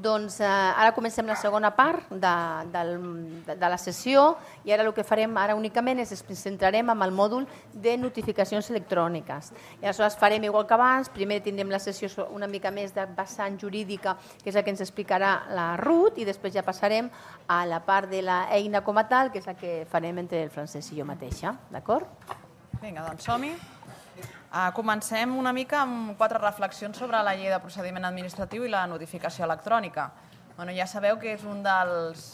Doncs eh, ara comencem la segona part de, de, de, la sessió i ara el que farem ara únicament és ens centrarem en el mòdul de notificacions electròniques. I aleshores farem igual que abans, primer tindrem la sessió una mica més de vessant jurídica, que és la que ens explicarà la RUT, i després ja passarem a la part de l'eina com a tal, que és la que farem entre el francès i jo mateixa. D'acord? Vinga, doncs som-hi. Ah, comencem una mica amb quatre reflexions sobre la llei de procediment administratiu i la notificació electrònica. Bueno, ja sabeu que és un dels,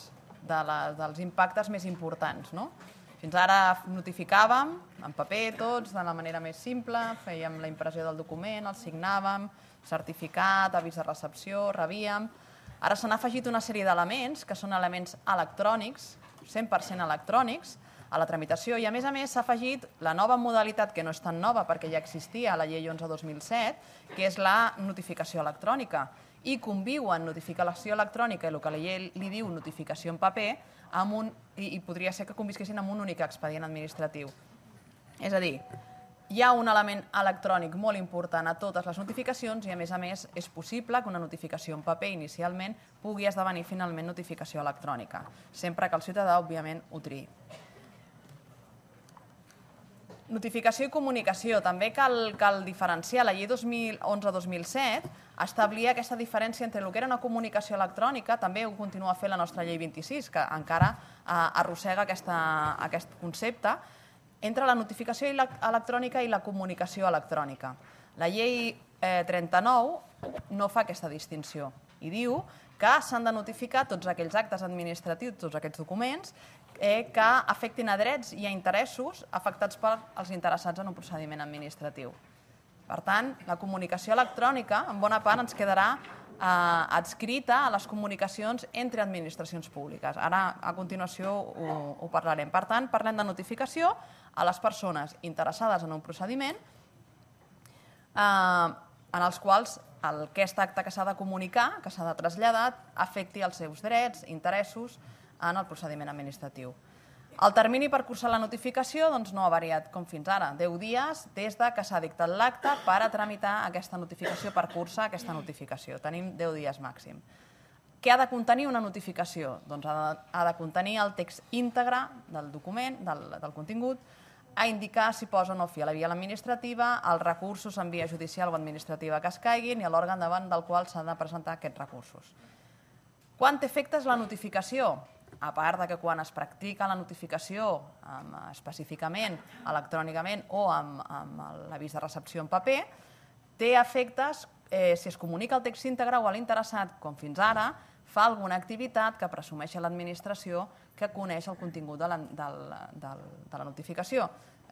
de la, dels impactes més importants. No? Fins ara notificàvem en paper tots, de la manera més simple, fèiem la impressió del document, el signàvem, certificat, avís de recepció, rebíem... Ara s'han afegit una sèrie d'elements, que són elements electrònics, 100% electrònics, a la tramitació. I, a més a més, s'ha afegit la nova modalitat, que no és tan nova perquè ja existia a la llei 11-2007, que és la notificació electrònica. I conviuen notificació electrònica i el que la llei li diu notificació en paper amb un, i, i podria ser que convisquessin amb un únic expedient administratiu. És a dir, hi ha un element electrònic molt important a totes les notificacions i, a més a més, és possible que una notificació en paper inicialment pugui esdevenir finalment notificació electrònica, sempre que el ciutadà, òbviament, ho triï. Notificació i comunicació. També cal, cal diferenciar. La llei 2011-2007 establia aquesta diferència entre el que era una comunicació electrònica, també ho continua fent la nostra llei 26, que encara eh, arrossega aquesta, aquest concepte, entre la notificació electrònica i la comunicació electrònica. La llei eh, 39 no fa aquesta distinció i diu que s'han de notificar tots aquells actes administratius, tots aquests documents, eh, que afectin a drets i a interessos afectats per interessats en un procediment administratiu. Per tant, la comunicació electrònica, en bona part, ens quedarà eh, adscrita a les comunicacions entre administracions públiques. Ara, a continuació, ho, ho parlarem. Per tant, parlem de notificació a les persones interessades en un procediment eh, en els quals el, aquest acte que s'ha de comunicar, que s'ha de traslladar, afecti els seus drets, interessos, en el procediment administratiu. El termini per cursar la notificació doncs, no ha variat com fins ara, 10 dies des de que s'ha dictat l'acte per a tramitar aquesta notificació, per cursar aquesta notificació. Tenim 10 dies màxim. Què ha de contenir una notificació? Doncs ha de, ha de contenir el text íntegre del document, del, del contingut, a indicar si posa o no fi a la via administrativa, els recursos en via judicial o administrativa que es caiguin i a l'òrgan davant del qual s'han de presentar aquests recursos. Quant efectes la notificació? a part de que quan es practica la notificació um, específicament electrònicament o amb, amb l'avís de recepció en paper, té efectes eh, si es comunica el text íntegre o a l'interessat, com fins ara, fa alguna activitat que presumeix a l'administració que coneix el contingut de la, de, de, de la notificació.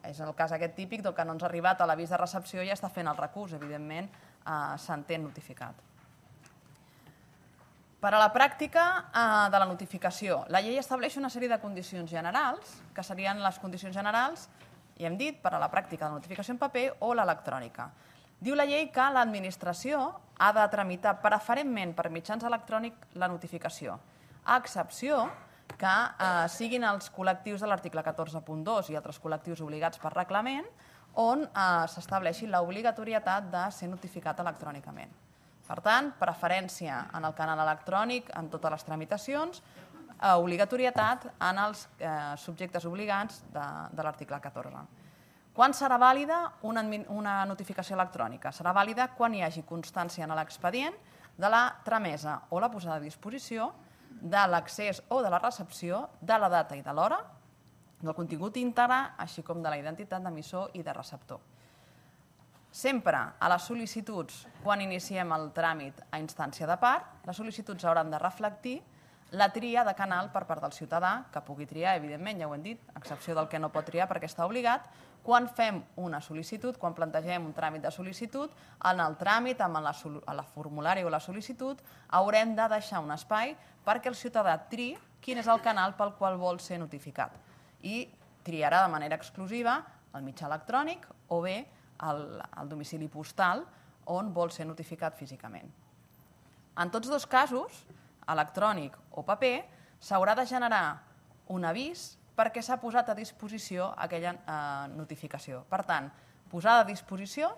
És el cas aquest típic del que no ens ha arribat a l'avís de recepció i ja està fent el recurs, evidentment eh, s'entén notificat. Per a la pràctica eh, de la notificació, la llei estableix una sèrie de condicions generals, que serien les condicions generals, i hem dit, per a la pràctica de la notificació en paper o l'electrònica. Diu la llei que l'administració ha de tramitar preferentment per mitjans electrònic la notificació, a excepció que eh, siguin els col·lectius de l'article 14.2 i altres col·lectius obligats per reglament on eh, s'estableixi l'obligatorietat de ser notificat electrònicament. Per tant, preferència en el canal electrònic en totes les tramitacions, eh, obligatorietat en els eh, subjectes obligats de, de l'article 14. Quan serà vàlida una, una notificació electrònica? Serà vàlida quan hi hagi constància en l'expedient de la tramesa o la posada a disposició, de l'accés o de la recepció, de la data i de l'hora, del contingut íntegre, així com de la identitat d'emissor i de receptor. Sempre a les sol·licituds, quan iniciem el tràmit a instància de part, les sol·licituds hauran de reflectir la tria de canal per part del ciutadà, que pugui triar, evidentment, ja ho hem dit, a excepció del que no pot triar perquè està obligat, quan fem una sol·licitud, quan plantegem un tràmit de sol·licitud, en el tràmit, en la, la formulari o la sol·licitud, haurem de deixar un espai perquè el ciutadà tri quin és el canal pel qual vol ser notificat. I triarà de manera exclusiva el mitjà electrònic o bé al, al domicili postal on vol ser notificat físicament. En tots dos casos, electrònic o paper, s'haurà de generar un avís perquè s'ha posat a disposició aquella eh, notificació. Per tant, posada a disposició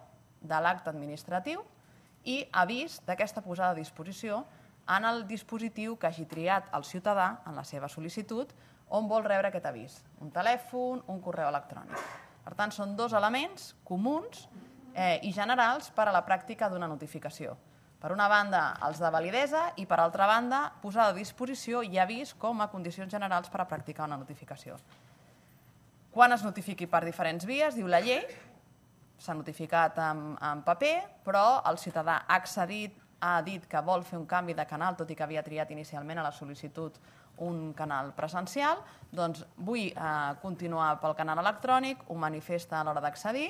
de l'acte administratiu i avís d'aquesta posada a disposició en el dispositiu que hagi triat el ciutadà en la seva sol·licitud on vol rebre aquest avís, un telèfon, un correu electrònic. Per tant, són dos elements comuns eh, i generals per a la pràctica d'una notificació. Per una banda, els de validesa i, per altra banda, posar a disposició i avís com a condicions generals per a practicar una notificació. Quan es notifiqui per diferents vies, diu la llei, s'ha notificat en, en paper, però el ciutadà ha accedit, ha dit que vol fer un canvi de canal, tot i que havia triat inicialment a la sol·licitud un canal presencial, doncs vull eh, continuar pel canal electrònic, ho manifesta a l'hora d'accedir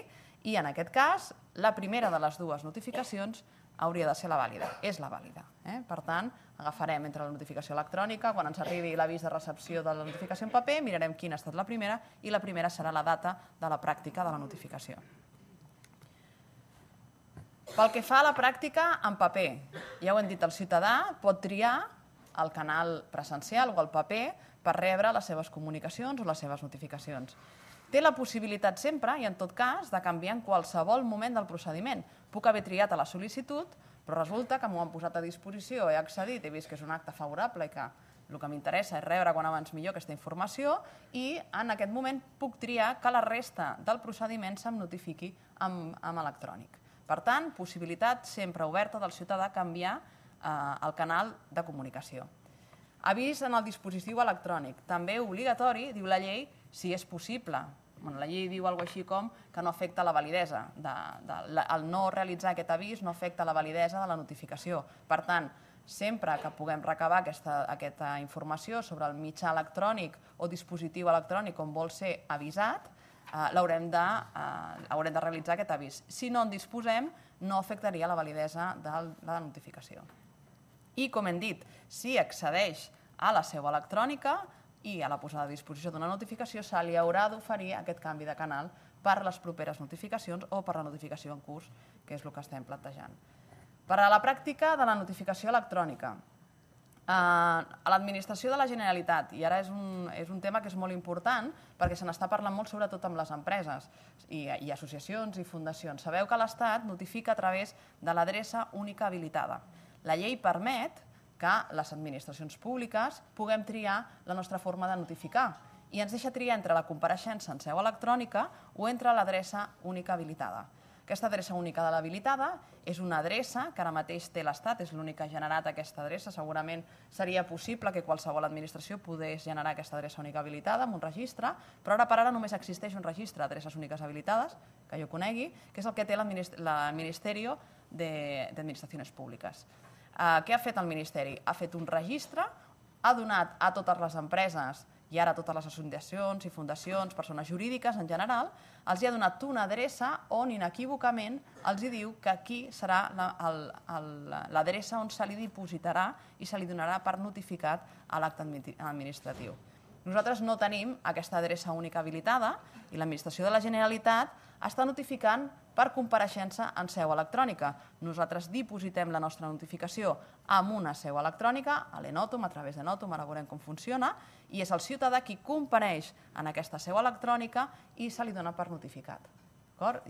i en aquest cas la primera de les dues notificacions hauria de ser la vàlida, és la vàlida. Eh? Per tant, agafarem entre la notificació electrònica, quan ens arribi l'avís de recepció de la notificació en paper, mirarem quina ha estat la primera i la primera serà la data de la pràctica de la notificació. Pel que fa a la pràctica en paper, ja ho hem dit, el ciutadà pot triar al canal presencial o al paper per rebre les seves comunicacions o les seves notificacions. Té la possibilitat sempre, i en tot cas, de canviar en qualsevol moment del procediment. Puc haver triat a la sol·licitud, però resulta que m'ho han posat a disposició, he accedit, he vist que és un acte favorable i que el que m'interessa és rebre quan abans millor aquesta informació i en aquest moment puc triar que la resta del procediment se'm notifiqui amb, amb electrònic. Per tant, possibilitat sempre oberta del ciutadà canviar eh, el canal de comunicació. Avís en el dispositiu electrònic, també obligatori, diu la llei, si és possible. Bueno, la llei diu alguna així com que no afecta la validesa. De, de, la, el no realitzar aquest avís no afecta la validesa de la notificació. Per tant, sempre que puguem recabar aquesta, aquesta informació sobre el mitjà electrònic o dispositiu electrònic on vol ser avisat, eh, haurem, de, eh, haurem de realitzar aquest avís. Si no en disposem, no afectaria la validesa de la notificació. I, com hem dit, si accedeix a la seu electrònica i a la posada a disposició d'una notificació, se li haurà d'oferir aquest canvi de canal per les properes notificacions o per la notificació en curs, que és el que estem plantejant. Per a la pràctica de la notificació electrònica, eh, a l'administració de la Generalitat, i ara és un, és un tema que és molt important perquè se n'està parlant molt sobretot amb les empreses i, i associacions i fundacions. Sabeu que l'Estat notifica a través de l'adreça única habilitada. La llei permet que les administracions públiques puguem triar la nostra forma de notificar i ens deixa triar entre la compareixença en seu electrònica o entre l'adreça única habilitada. Aquesta adreça única de l'habilitada és una adreça que ara mateix té l'Estat, és l'única que generat aquesta adreça. Segurament seria possible que qualsevol administració pogués generar aquesta adreça única habilitada amb un registre, però ara per ara només existeix un registre d'adreces úniques habilitades, que jo conegui, que és el que té el Ministeri d'administracions públiques. Uh, què ha fet el Ministeri? Ha fet un registre, ha donat a totes les empreses i ara totes les associacions i fundacions, persones jurídiques en general, els hi ha donat una adreça on inequívocament els hi diu que aquí serà l'adreça la, on se li dipositarà i se li donarà per notificat a l'acte administratiu. Nosaltres no tenim aquesta adreça única habilitada i l'administració de la Generalitat està notificant per compareixença en seu electrònica. Nosaltres dipositem la nostra notificació amb una seu electrònica, a l'Enòtom, a través d'Enòtom, ara veurem com funciona, i és el ciutadà qui compareix en aquesta seu electrònica i se li dona per notificat.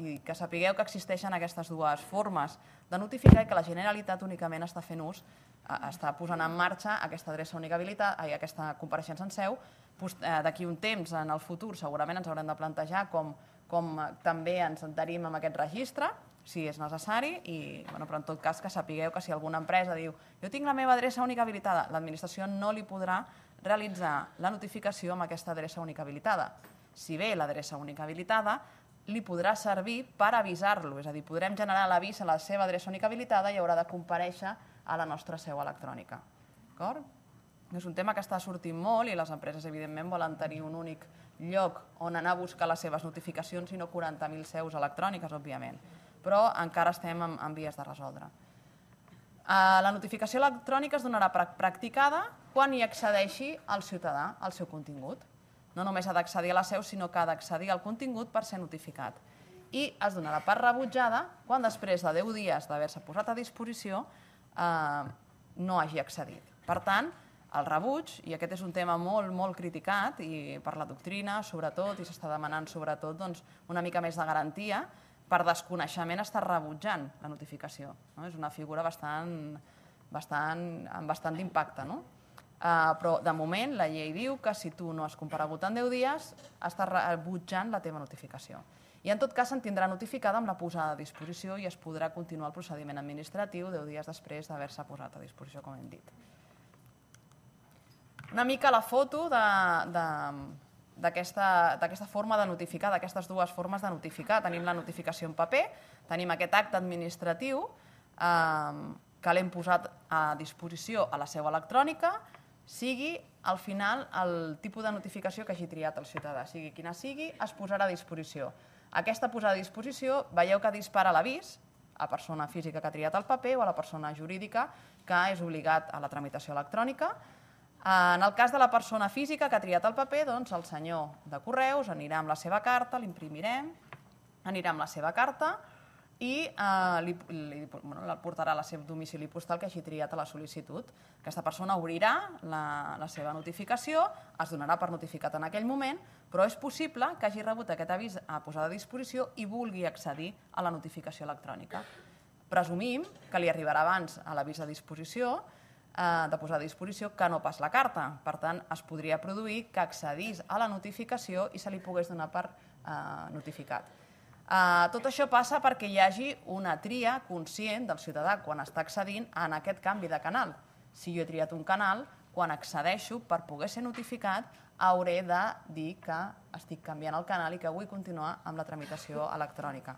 I que sapigueu que existeixen aquestes dues formes de notificar i que la Generalitat únicament està fent ús, eh, està posant en marxa aquesta adreça única habilitada, eh, aquesta compareixença en seu, eh, d'aquí un temps, en el futur, segurament ens haurem de plantejar com com eh, també ens adherim amb aquest registre, si és necessari, i, bueno, però en tot cas que sapigueu que si alguna empresa diu jo tinc la meva adreça única habilitada, l'administració no li podrà realitzar la notificació amb aquesta adreça única habilitada. Si ve l'adreça única habilitada li podrà servir per avisar-lo, és a dir, podrem generar l'avís a la seva adreça única habilitada i haurà de compareixer a la nostra seu electrònica. D'acord? És un tema que està sortint molt i les empreses, evidentment, volen tenir un únic lloc on anar a buscar les seves notificacions i no 40.000 seus electròniques, òbviament. Però encara estem en, en vies de resoldre. Uh, la notificació electrònica es donarà practicada quan hi accedeixi el ciutadà, al seu contingut. No només ha d'accedir a la seu, sinó que ha d'accedir al contingut per ser notificat. I es donarà per rebutjada quan després de 10 dies d'haver-se posat a disposició eh, no hagi accedit. Per tant, el rebuig, i aquest és un tema molt, molt criticat i per la doctrina, sobretot, i s'està demanant sobretot doncs, una mica més de garantia, per desconeixement està rebutjant la notificació. No? És una figura bastant, bastant, amb bastant d'impacte. No? Uh, però, de moment, la llei diu que si tu no has comparegut en 10 dies, estàs rebutjant la teva notificació. I, en tot cas, se'n tindrà notificada amb la posada a disposició i es podrà continuar el procediment administratiu 10 dies després d'haver-se posat a disposició, com hem dit una mica la foto d'aquesta forma de notificar, d'aquestes dues formes de notificar. Tenim la notificació en paper, tenim aquest acte administratiu eh, que l'hem posat a disposició a la seu electrònica, sigui al final el tipus de notificació que hagi triat el ciutadà, sigui quina sigui, es posarà a disposició. Aquesta posada a disposició veieu que dispara l'avís a persona física que ha triat el paper o a la persona jurídica que és obligat a la tramitació electrònica, en el cas de la persona física que ha triat el paper, doncs el senyor de Correus anirà amb la seva carta, l'imprimirem, anirà amb la seva carta i eh, li, li, bueno, el portarà al seu domicili postal que hagi triat a la sol·licitud. Aquesta persona obrirà la, la seva notificació, es donarà per notificat en aquell moment, però és possible que hagi rebut aquest avís a posar a disposició i vulgui accedir a la notificació electrònica. Presumim que li arribarà abans a l'avís a disposició, Eh, de posar a disposició que no pas la carta. Per tant, es podria produir que accedís a la notificació i se li pogués donar per eh, notificat. Eh, tot això passa perquè hi hagi una tria conscient del ciutadà quan està accedint en aquest canvi de canal. Si jo he triat un canal, quan accedeixo per poder ser notificat, hauré de dir que estic canviant el canal i que vull continuar amb la tramitació electrònica.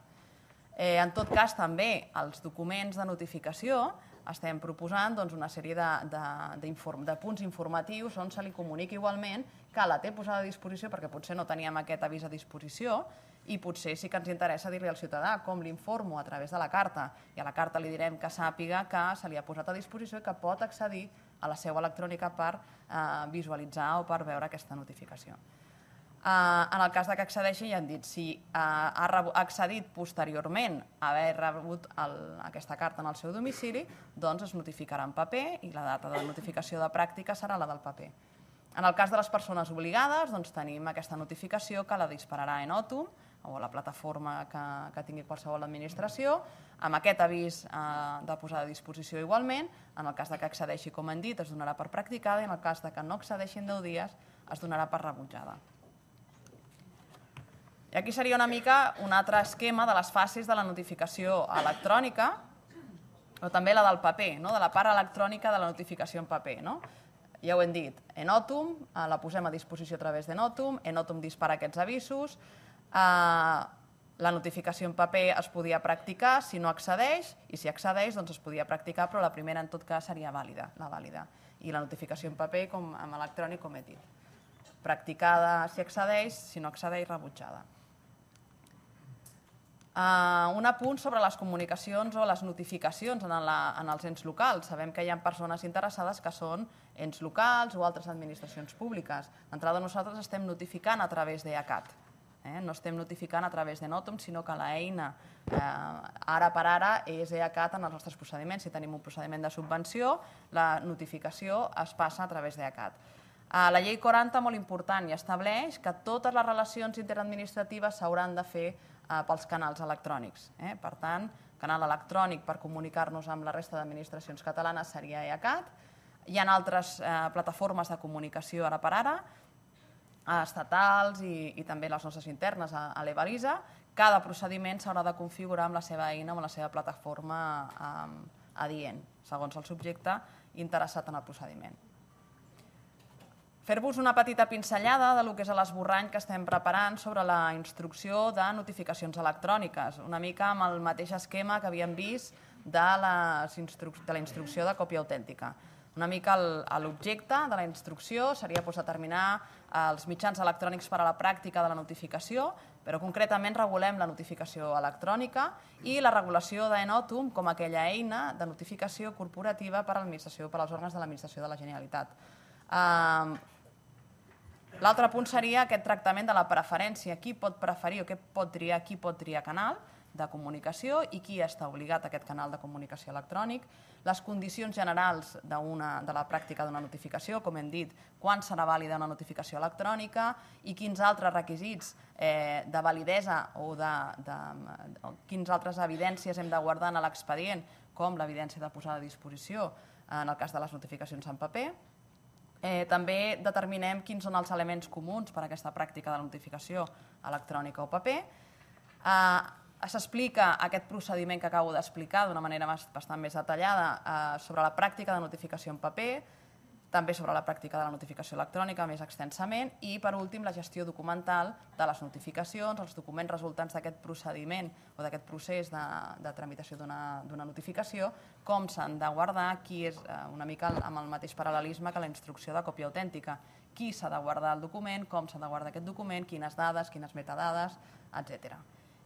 Eh, en tot cas, també, els documents de notificació estem proposant doncs, una sèrie de, de, de, inform, de punts informatius on se li comunica igualment que la té posada a disposició perquè potser no teníem aquest avís a disposició i potser sí que ens interessa dir-li al ciutadà com l'informo a través de la carta i a la carta li direm que sàpiga que se li ha posat a disposició i que pot accedir a la seu electrònica per eh, visualitzar o per veure aquesta notificació. Uh, en el cas de que accedeixi, ja han dit, si uh, ha accedit posteriorment a haver rebut el, aquesta carta en el seu domicili, doncs es notificarà en paper i la data de notificació de pràctica serà la del paper. En el cas de les persones obligades, doncs tenim aquesta notificació que la dispararà en Otum o la plataforma que, que tingui qualsevol administració, amb aquest avís eh, de posar a disposició igualment, en el cas de que accedeixi, com hem dit, es donarà per practicada i en el cas de que no accedeixi en 10 dies, es donarà per rebutjada. I aquí seria una mica un altre esquema de les fases de la notificació electrònica, o també la del paper, no? de la part electrònica de la notificació en paper. No? Ja ho hem dit, Enotum, eh, la posem a disposició a través d'Enotum, Enotum dispara aquests avisos, eh, la notificació en paper es podia practicar si no accedeix, i si accedeix doncs es podia practicar, però la primera en tot cas seria vàlida, la vàlida. I la notificació en paper com amb electrònic, com he dit. Practicada si accedeix, si no accedeix, rebutjada. Uh, un apunt sobre les comunicacions o les notificacions en, la, en els ens locals. Sabem que hi ha persones interessades que són ens locals o altres administracions públiques. D'entrada, nosaltres estem notificant a través d'EACAT. Eh? No estem notificant a través de Notum, sinó que l'eina eh, ara per ara és ECAT en els nostres procediments. Si tenim un procediment de subvenció, la notificació es passa a través Uh, La llei 40, molt important, i estableix que totes les relacions interadministratives s'hauran de fer Eh, pels canals electrònics. Eh? Per tant, canal electrònic per comunicar-nos amb la resta d'administracions catalanes seria EACAT. Hi ha altres eh, plataformes de comunicació ara per ara, eh, estatals i, i també les nostres internes a, a l'Evalisa. Cada procediment s'haurà de configurar amb la seva eina, amb la seva plataforma eh, adient, segons el subjecte interessat en el procediment fer-vos una petita pinzellada de lo que és l'esborrany que estem preparant sobre la instrucció de notificacions electròniques, una mica amb el mateix esquema que havíem vist de, les instruc de la instrucció de còpia autèntica. Una mica l'objecte de la instrucció seria pues, determinar eh, els mitjans electrònics per a la pràctica de la notificació, però concretament regulem la notificació electrònica i la regulació d'Enotum com aquella eina de notificació corporativa per a l'administració, per als òrgans de l'administració de la Generalitat. L'altre punt seria aquest tractament de la preferència, qui pot preferir o què pot triar, qui pot triar canal de comunicació i qui està obligat a aquest canal de comunicació electrònic, les condicions generals de la pràctica d'una notificació, com hem dit, quan serà vàlida una notificació electrònica i quins altres requisits eh, de validesa o de, de, quins altres evidències hem de guardar en l'expedient, com l'evidència de posada a disposició en el cas de les notificacions en paper, Eh, també determinem quins són els elements comuns per a aquesta pràctica de la notificació electrònica o paper. Eh, S'explica aquest procediment que acabo d'explicar d'una manera bastant més detallada eh, sobre la pràctica de notificació en paper, també sobre la pràctica de la notificació electrònica més extensament i, per últim, la gestió documental de les notificacions, els documents resultants d'aquest procediment o d'aquest procés de, de tramitació d'una notificació, com s'han de guardar, qui és eh, una mica amb el mateix paral·lelisme que la instrucció de còpia autèntica, qui s'ha de guardar el document, com s'ha de guardar aquest document, quines dades, quines metadades, etc.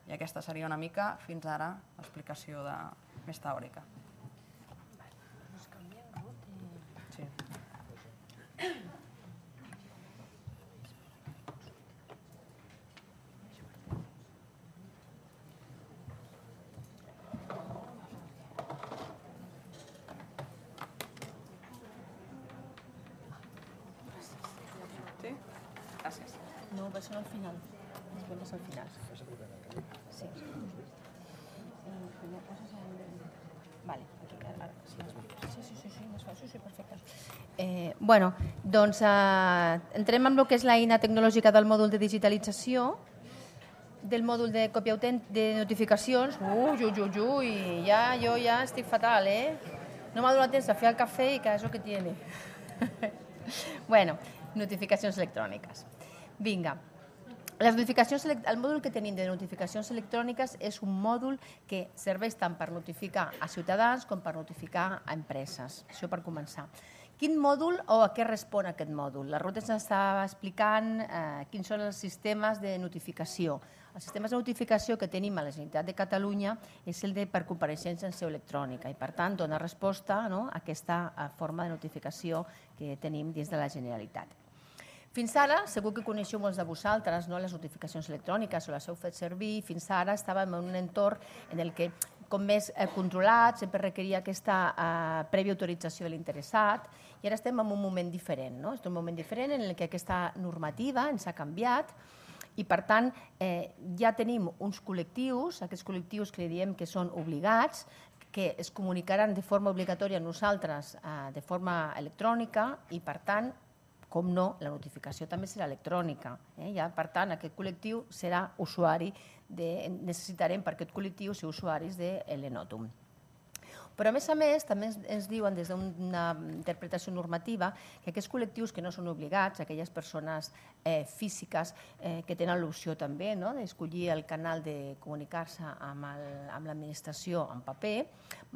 I aquesta seria una mica, fins ara, l'explicació més teòrica. passarà al final. Es pot passar al final. Sí. Primer Vale, aquí, ara, sí, sí, sí, sí, sí, més fàcil, sí, perfecte. Eh, bueno, doncs eh, entrem en el que és l'eina tecnològica del mòdul de digitalització, del mòdul de còpia autent de notificacions, ui, ui, ui, ui, ja, jo ja estic fatal, eh? No m'ha donat temps de fer el cafè i que és el que tiene. bueno, notificacions electròniques. Vinga, les notificacions, el mòdul que tenim de notificacions electròniques és un mòdul que serveix tant per notificar a ciutadans com per notificar a empreses. Això per començar. Quin mòdul o a què respon aquest mòdul? La Ruta ens està explicant eh, quins són els sistemes de notificació. Els sistemes de notificació que tenim a la Generalitat de Catalunya és el de per compareixença en seu electrònica i, per tant, dona resposta no, a aquesta eh, forma de notificació que tenim dins de la Generalitat. Fins ara, segur que coneixeu molts de vosaltres, no? les notificacions electròniques o les heu fet servir, fins ara estàvem en un entorn en el que com més eh, controlat, sempre requeria aquesta eh, prèvia autorització de l'interessat, i ara estem en un moment diferent, no? Estem en un moment diferent en el que aquesta normativa ens ha canviat, i per tant eh, ja tenim uns col·lectius, aquests col·lectius que li diem que són obligats, que es comunicaran de forma obligatòria a nosaltres eh, de forma electrònica i, per tant, com no, la notificació també serà electrònica. Eh? Ja, per tant, aquest col·lectiu serà usuari, de, necessitarem per aquest col·lectiu ser usuaris de l'Enotum. Però, a més a més, també ens, diuen des d'una interpretació normativa que aquests col·lectius que no són obligats, aquelles persones eh, físiques eh, que tenen l'opció també no? d'escollir el canal de comunicar-se amb l'administració en paper,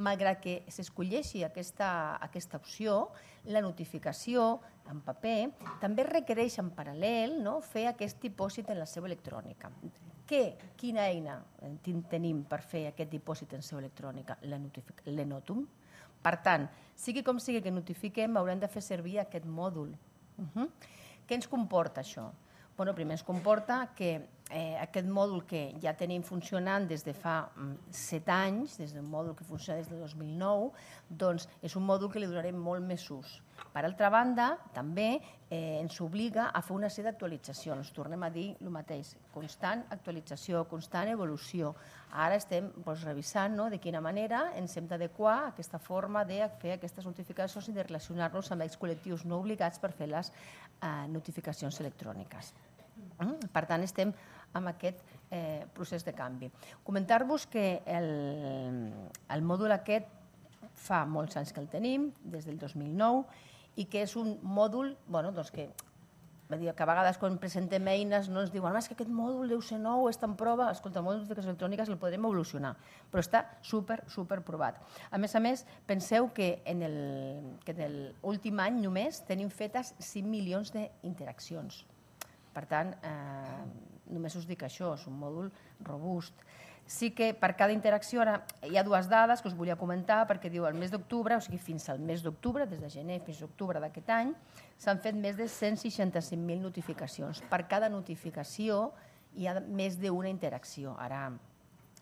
malgrat que s'escolleixi aquesta, aquesta opció, la notificació en paper també requereix en paral·lel no? fer aquest dipòsit en la seva electrònica què, quina eina eh, tenim per fer aquest dipòsit en seu electrònica? L'Enotum. Per tant, sigui com sigui que notifiquem, haurem de fer servir aquest mòdul. Uh -huh. Què ens comporta això? Bueno, primer ens comporta que eh, aquest mòdul que ja tenim funcionant des de fa mm, set anys, des d'un mòdul que funciona des de 2009, doncs és un mòdul que li donarem molt més ús. Per altra banda, també eh, ens obliga a fer una sèrie d'actualitzacions. Tornem a dir el mateix, constant actualització, constant evolució. Ara estem doncs, revisant no, de quina manera ens hem d'adequar a aquesta forma de fer aquestes notificacions i de relacionar-nos amb els col·lectius no obligats per fer les eh, notificacions electròniques. Mm? Per tant, estem amb aquest eh, procés de canvi. Comentar-vos que el, el mòdul aquest fa molts anys que el tenim, des del 2009, i que és un mòdul bueno, doncs que que a vegades quan presentem eines no ens diuen ah, és que aquest mòdul deu ser nou, està en prova, escolta, mòduls de electròniques el podrem evolucionar, però està super, super provat. A més a més, penseu que en el, que en l'últim any només tenim fetes 5 milions d'interaccions per tant, eh, només us dic això, és un mòdul robust. Sí que per cada interacció, ara hi ha dues dades que us volia comentar, perquè diu el mes d'octubre, o sigui fins al mes d'octubre, des de gener fins a octubre d'aquest any, s'han fet més de 165.000 notificacions. Per cada notificació hi ha més d'una interacció. Ara,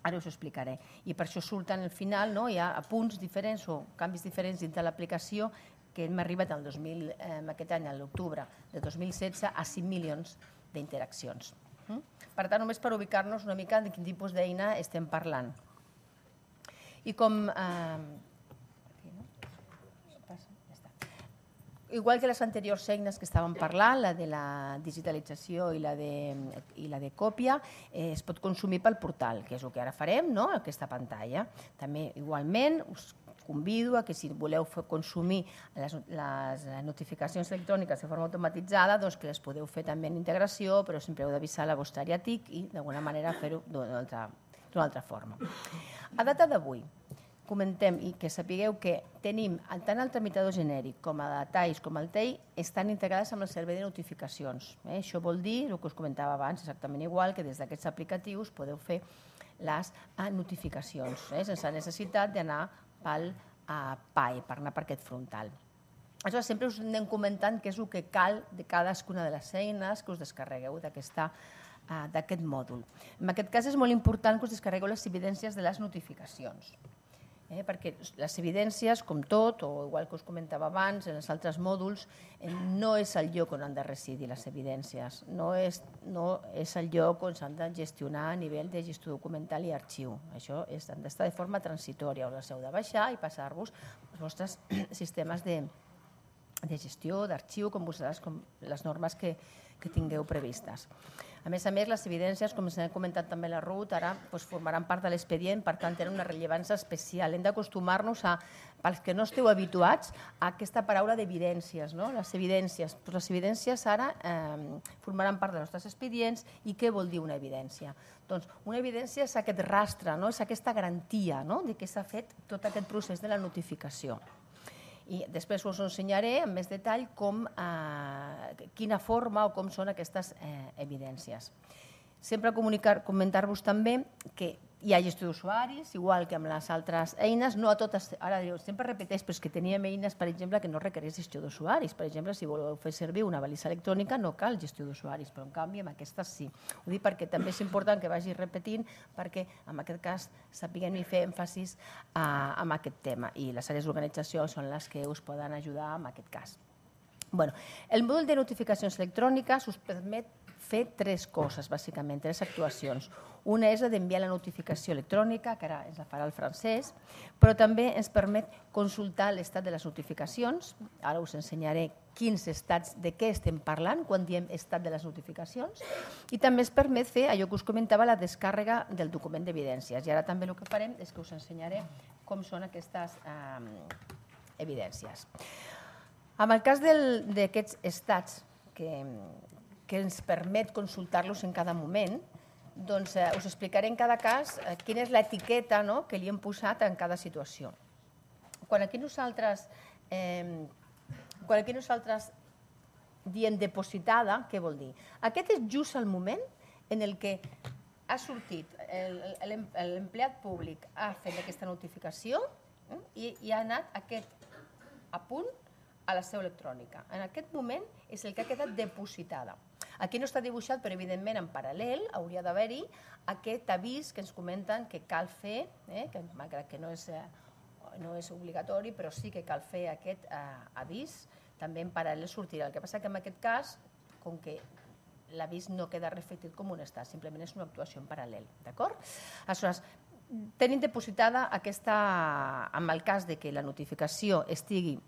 ara us ho explicaré. I per això surten al final, no? hi ha punts diferents o canvis diferents dins de l'aplicació que hem arribat al 2000, eh, aquest any, a l'octubre de 2016, a 5 milions d'interaccions. Mm? Per tant, només per ubicar-nos una mica de quin tipus d'eina estem parlant. I com... Eh, no? Passa, ja està. Igual que les anteriors eines que estàvem parlant, la de la digitalització i la de, i la de còpia, eh, es pot consumir pel portal, que és el que ara farem, no? aquesta pantalla. També, igualment, us convido a que si voleu consumir les, les notificacions electròniques de forma automatitzada, doncs que les podeu fer també en integració, però sempre heu d'avisar la vostra TIC i d'alguna manera fer-ho d'una altra, altra forma. A data d'avui, comentem i que sapigueu que tenim tant el tramitador genèric com el detalls com el TEI estan integrades amb el servei de notificacions. Eh? Això vol dir, el que us comentava abans, exactament igual, que des d'aquests aplicatius podeu fer les eh, notificacions, eh? sense necessitat d'anar pel eh, PAE, per anar per aquest frontal. Aleshores, sempre us anem comentant què és el que cal de cadascuna de les eines que us descarregueu d'aquesta eh, d'aquest mòdul. En aquest cas és molt important que us descarregueu les evidències de les notificacions. Eh, perquè les evidències, com tot, o igual que us comentava abans, en els altres mòduls, eh, no és el lloc on han de residir les evidències, no és, no és el lloc on s'han de gestionar a nivell de gestió documental i arxiu. Això és, han d'estar de forma transitòria, on les heu de baixar i passar-vos els vostres sistemes de, de gestió, d'arxiu, com vosaltres, com les normes que, que tingueu previstes. A més a més, les evidències, com s'ha comentat també la Ruth, ara doncs, formaran part de l'expedient, per tant, tenen una rellevància especial. Hem d'acostumar-nos a pels que no esteu habituats a aquesta paraula d'evidències, no? les evidències. Pues doncs les evidències ara eh, formaran part dels nostres expedients i què vol dir una evidència? Doncs una evidència és aquest rastre, no? és aquesta garantia no? de que s'ha fet tot aquest procés de la notificació. I després us ensenyaré amb més detall com, eh, quina forma o com són aquestes eh, evidències. Sempre comentar-vos també que hi ha gestió d'usuaris, igual que amb les altres eines, no a totes, ara jo sempre repeteix, però és que teníem eines, per exemple, que no requereix gestió d'usuaris. Per exemple, si voleu fer servir una balissa electrònica no cal gestió d'usuaris, però en canvi amb aquestes sí. Ho dic perquè també és important que vagi repetint, perquè en aquest cas sapiguem i fer èmfasis eh, en aquest tema i les àrees d'organització són les que us poden ajudar en aquest cas. Bueno, el mòdul de notificacions electròniques us permet fer tres coses, bàsicament, tres actuacions. Una és la d'enviar la notificació electrònica, que ara ens la farà el francès, però també ens permet consultar l'estat de les notificacions. Ara us ensenyaré quins estats, de què estem parlant quan diem estat de les notificacions. I també es permet fer allò que us comentava, la descàrrega del document d'evidències. I ara també el que farem és que us ensenyaré com són aquestes eh, evidències. En el cas d'aquests estats que, que ens permet consultar-los en cada moment, doncs eh, us explicaré en cada cas eh, quina és l'etiqueta no?, que li hem posat en cada situació. Quan aquí nosaltres, eh, quan aquí nosaltres diem depositada, què vol dir? Aquest és just el moment en el que ha sortit l'empleat públic ha fet aquesta notificació eh, i, i ha anat aquest a punt a la seu electrònica. En aquest moment és el que ha quedat depositada. Aquí no està dibuixat, però evidentment en paral·lel hauria d'haver-hi aquest avís que ens comenten que cal fer, eh, que malgrat que no és, eh, no és obligatori, però sí que cal fer aquest eh, avís, també en paral·lel sortirà. El que passa que en aquest cas, com que l'avís no queda reflectit com un estat, simplement és una actuació en paral·lel, d'acord? Aleshores, tenim depositada aquesta, amb el cas de que la notificació estigui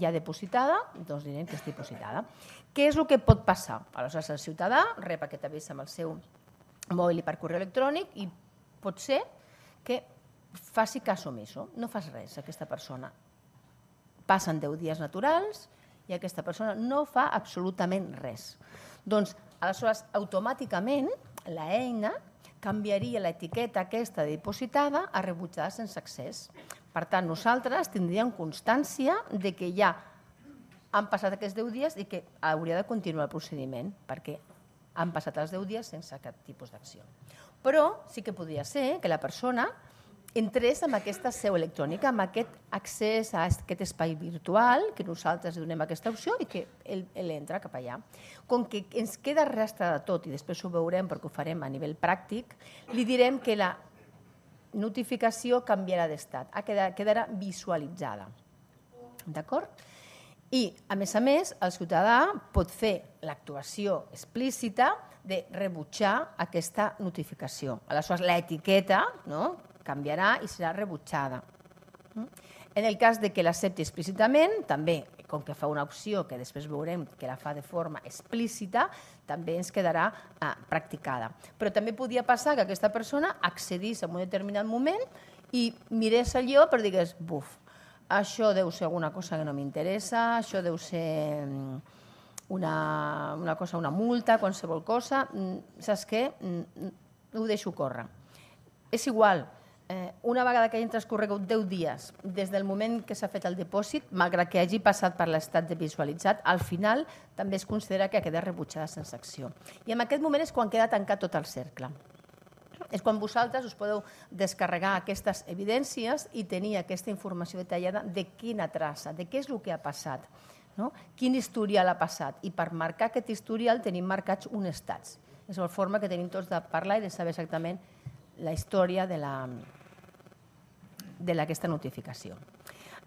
ja depositada, doncs direm que és depositada. Què és el que pot passar? Aleshores, el ciutadà rep aquest avís amb el seu mòbil i per correu electrònic i pot ser que faci cas omiso, no fas res aquesta persona. Passen 10 dies naturals i aquesta persona no fa absolutament res. Doncs, aleshores, automàticament, l'eina canviaria l'etiqueta aquesta depositada a rebutjada sense accés. Per tant, nosaltres tindríem constància de que ja han passat aquests 10 dies i que hauria de continuar el procediment, perquè han passat els 10 dies sense cap tipus d'acció. Però sí que podria ser que la persona entrés amb aquesta seu electrònica, amb aquest accés a aquest espai virtual que nosaltres donem aquesta opció i que ell entra cap allà. Com que ens queda rastre de tot i després ho veurem perquè ho farem a nivell pràctic, li direm que la notificació canviarà d'estat, quedarà visualitzada. D'acord? I, a més a més, el ciutadà pot fer l'actuació explícita de rebutjar aquesta notificació. Aleshores, l'etiqueta no, canviarà i serà rebutjada. Mm? En el cas de que l'accepti explícitament, també com que fa una opció que després veurem que la fa de forma explícita, també ens quedarà eh, practicada. Però també podia passar que aquesta persona accedís en un determinat moment i mirés el per però digués, buf, això deu ser alguna cosa que no m'interessa, això deu ser mm, una, una cosa, una multa, qualsevol cosa, mm, saps què? Mm, ho deixo córrer. És igual, Eh, una vegada que hagin transcorregut 10 dies des del moment que s'ha fet el depòsit, malgrat que hagi passat per l'estat de visualitzat, al final també es considera que ha quedat rebutjada sense acció. I en aquest moment és quan queda tancat tot el cercle. És quan vosaltres us podeu descarregar aquestes evidències i tenir aquesta informació detallada de quina traça, de què és el que ha passat, no? quin historial ha passat. I per marcar aquest historial tenim marcats un estats. És la forma que tenim tots de parlar i de saber exactament la història de la d'aquesta notificació.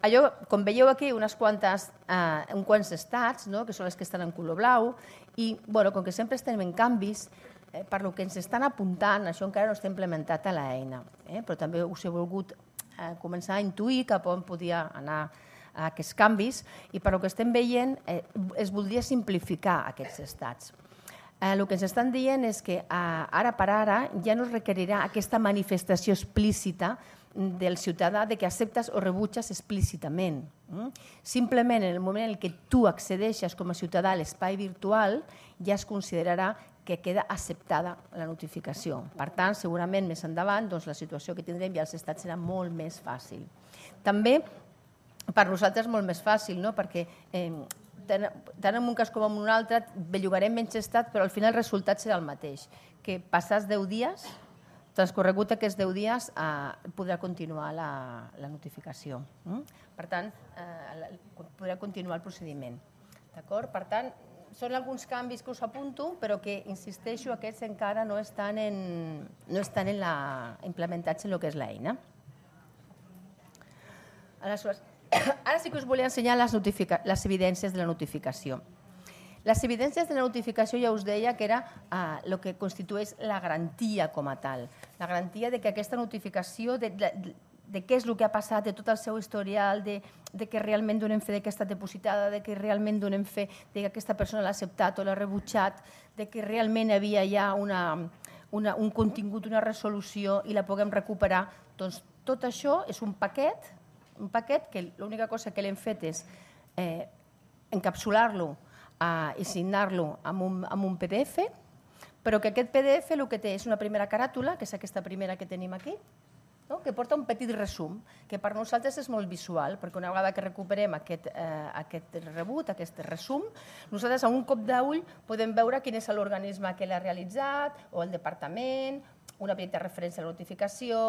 Allò, com veieu aquí, unes quantes, eh, un quants estats, no? que són les que estan en color blau, i bueno, com que sempre estem en canvis, eh, per lo que ens estan apuntant, això encara no està implementat a l'eina, eh? però també us he volgut eh, començar a intuir cap on podia anar a aquests canvis i per el que estem veient eh, es voldria simplificar aquests estats el eh, que ens estan dient és que eh, ara per ara ja no es requerirà aquesta manifestació explícita del ciutadà de que acceptes o rebutges explícitament. Mm? Simplement en el moment en què tu accedeixes com a ciutadà a l'espai virtual ja es considerarà que queda acceptada la notificació. Per tant, segurament més endavant doncs, la situació que tindrem ja als estats serà molt més fàcil. També per nosaltres és molt més fàcil, no? perquè eh, tant, tant en un cas com en un altre, bellugarem menys estat, però al final el resultat serà el mateix, que passats 10 dies, transcorregut aquests 10 dies, eh, podrà continuar la, la notificació. Mm? Per tant, eh, podrà continuar el procediment. D'acord? Per tant, són alguns canvis que us apunto, però que, insisteixo, aquests encara no estan, en, no estan en la, implementats en el que és l'eina. Aleshores, Ara sí que us volia ensenyar les, les evidències de la notificació. Les evidències de la notificació ja us deia que era el eh, que constitueix la garantia com a tal, la garantia de que aquesta notificació de, de, de, de què és el que ha passat, de tot el seu historial, de, de que realment donem fe de que ha estat depositada, de que realment donem fe de que aquesta persona l'ha acceptat o l'ha rebutjat, de que realment havia ja una, una, un contingut, una resolució i la puguem recuperar. Doncs tot això és un paquet un paquet que l'única cosa que l'hem fet és eh, encapsular-lo eh, i signar-lo amb, un, amb un PDF, però que aquest PDF el que té és una primera caràtula, que és aquesta primera que tenim aquí, no? que porta un petit resum, que per nosaltres és molt visual, perquè una vegada que recuperem aquest, eh, aquest rebut, aquest resum, nosaltres a un cop d'ull podem veure quin és l'organisme que l'ha realitzat, o el departament, una petita referència a la notificació,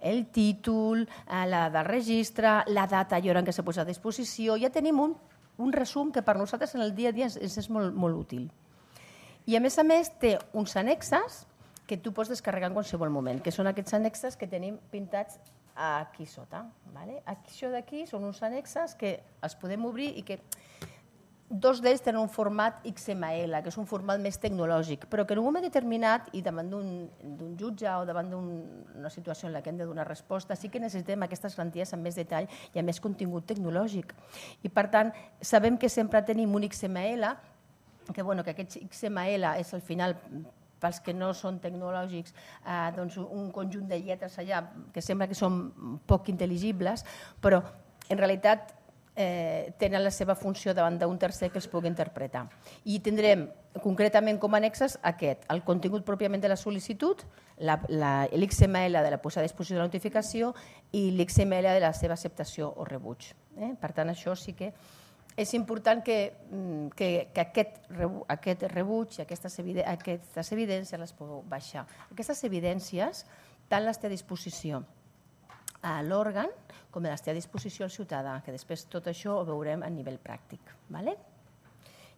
el títol, eh, la del registre, la data i hora en què s'ha posat a disposició. Ja tenim un, un resum que per nosaltres en el dia a dia ens, ens és molt, molt útil. I a més a més té uns annexes que tu pots descarregar en qualsevol moment, que són aquests annexes que tenim pintats aquí sota. Vale? Això d'aquí són uns annexes que els podem obrir i que Dos d'ells tenen un format XML, que és un format més tecnològic, però que en un moment determinat i davant d'un jutge o davant d'una situació en la que hem de donar resposta, sí que necessitem aquestes garanties amb més detall i amb més contingut tecnològic. I per tant, sabem que sempre tenim un XML, que, bueno, que aquest XML és al final pels que no són tecnològics, eh, doncs un conjunt de lletres allà que sembla que són poc intel·ligibles, però en realitat eh, tenen la seva funció davant d'un tercer que els pugui interpretar. I tindrem concretament com a annexes aquest, el contingut pròpiament de la sol·licitud, l'XML de la posada a disposició de la notificació i l'XML de la seva acceptació o rebuig. Eh? Per tant, això sí que és important que, mm, que, que aquest, aquest rebuig i aquestes, aquestes evidències les pugueu baixar. Aquestes evidències tant les té a disposició a l'òrgan com a l'estar a disposició al ciutadà, que després tot això ho veurem a nivell pràctic. Vale?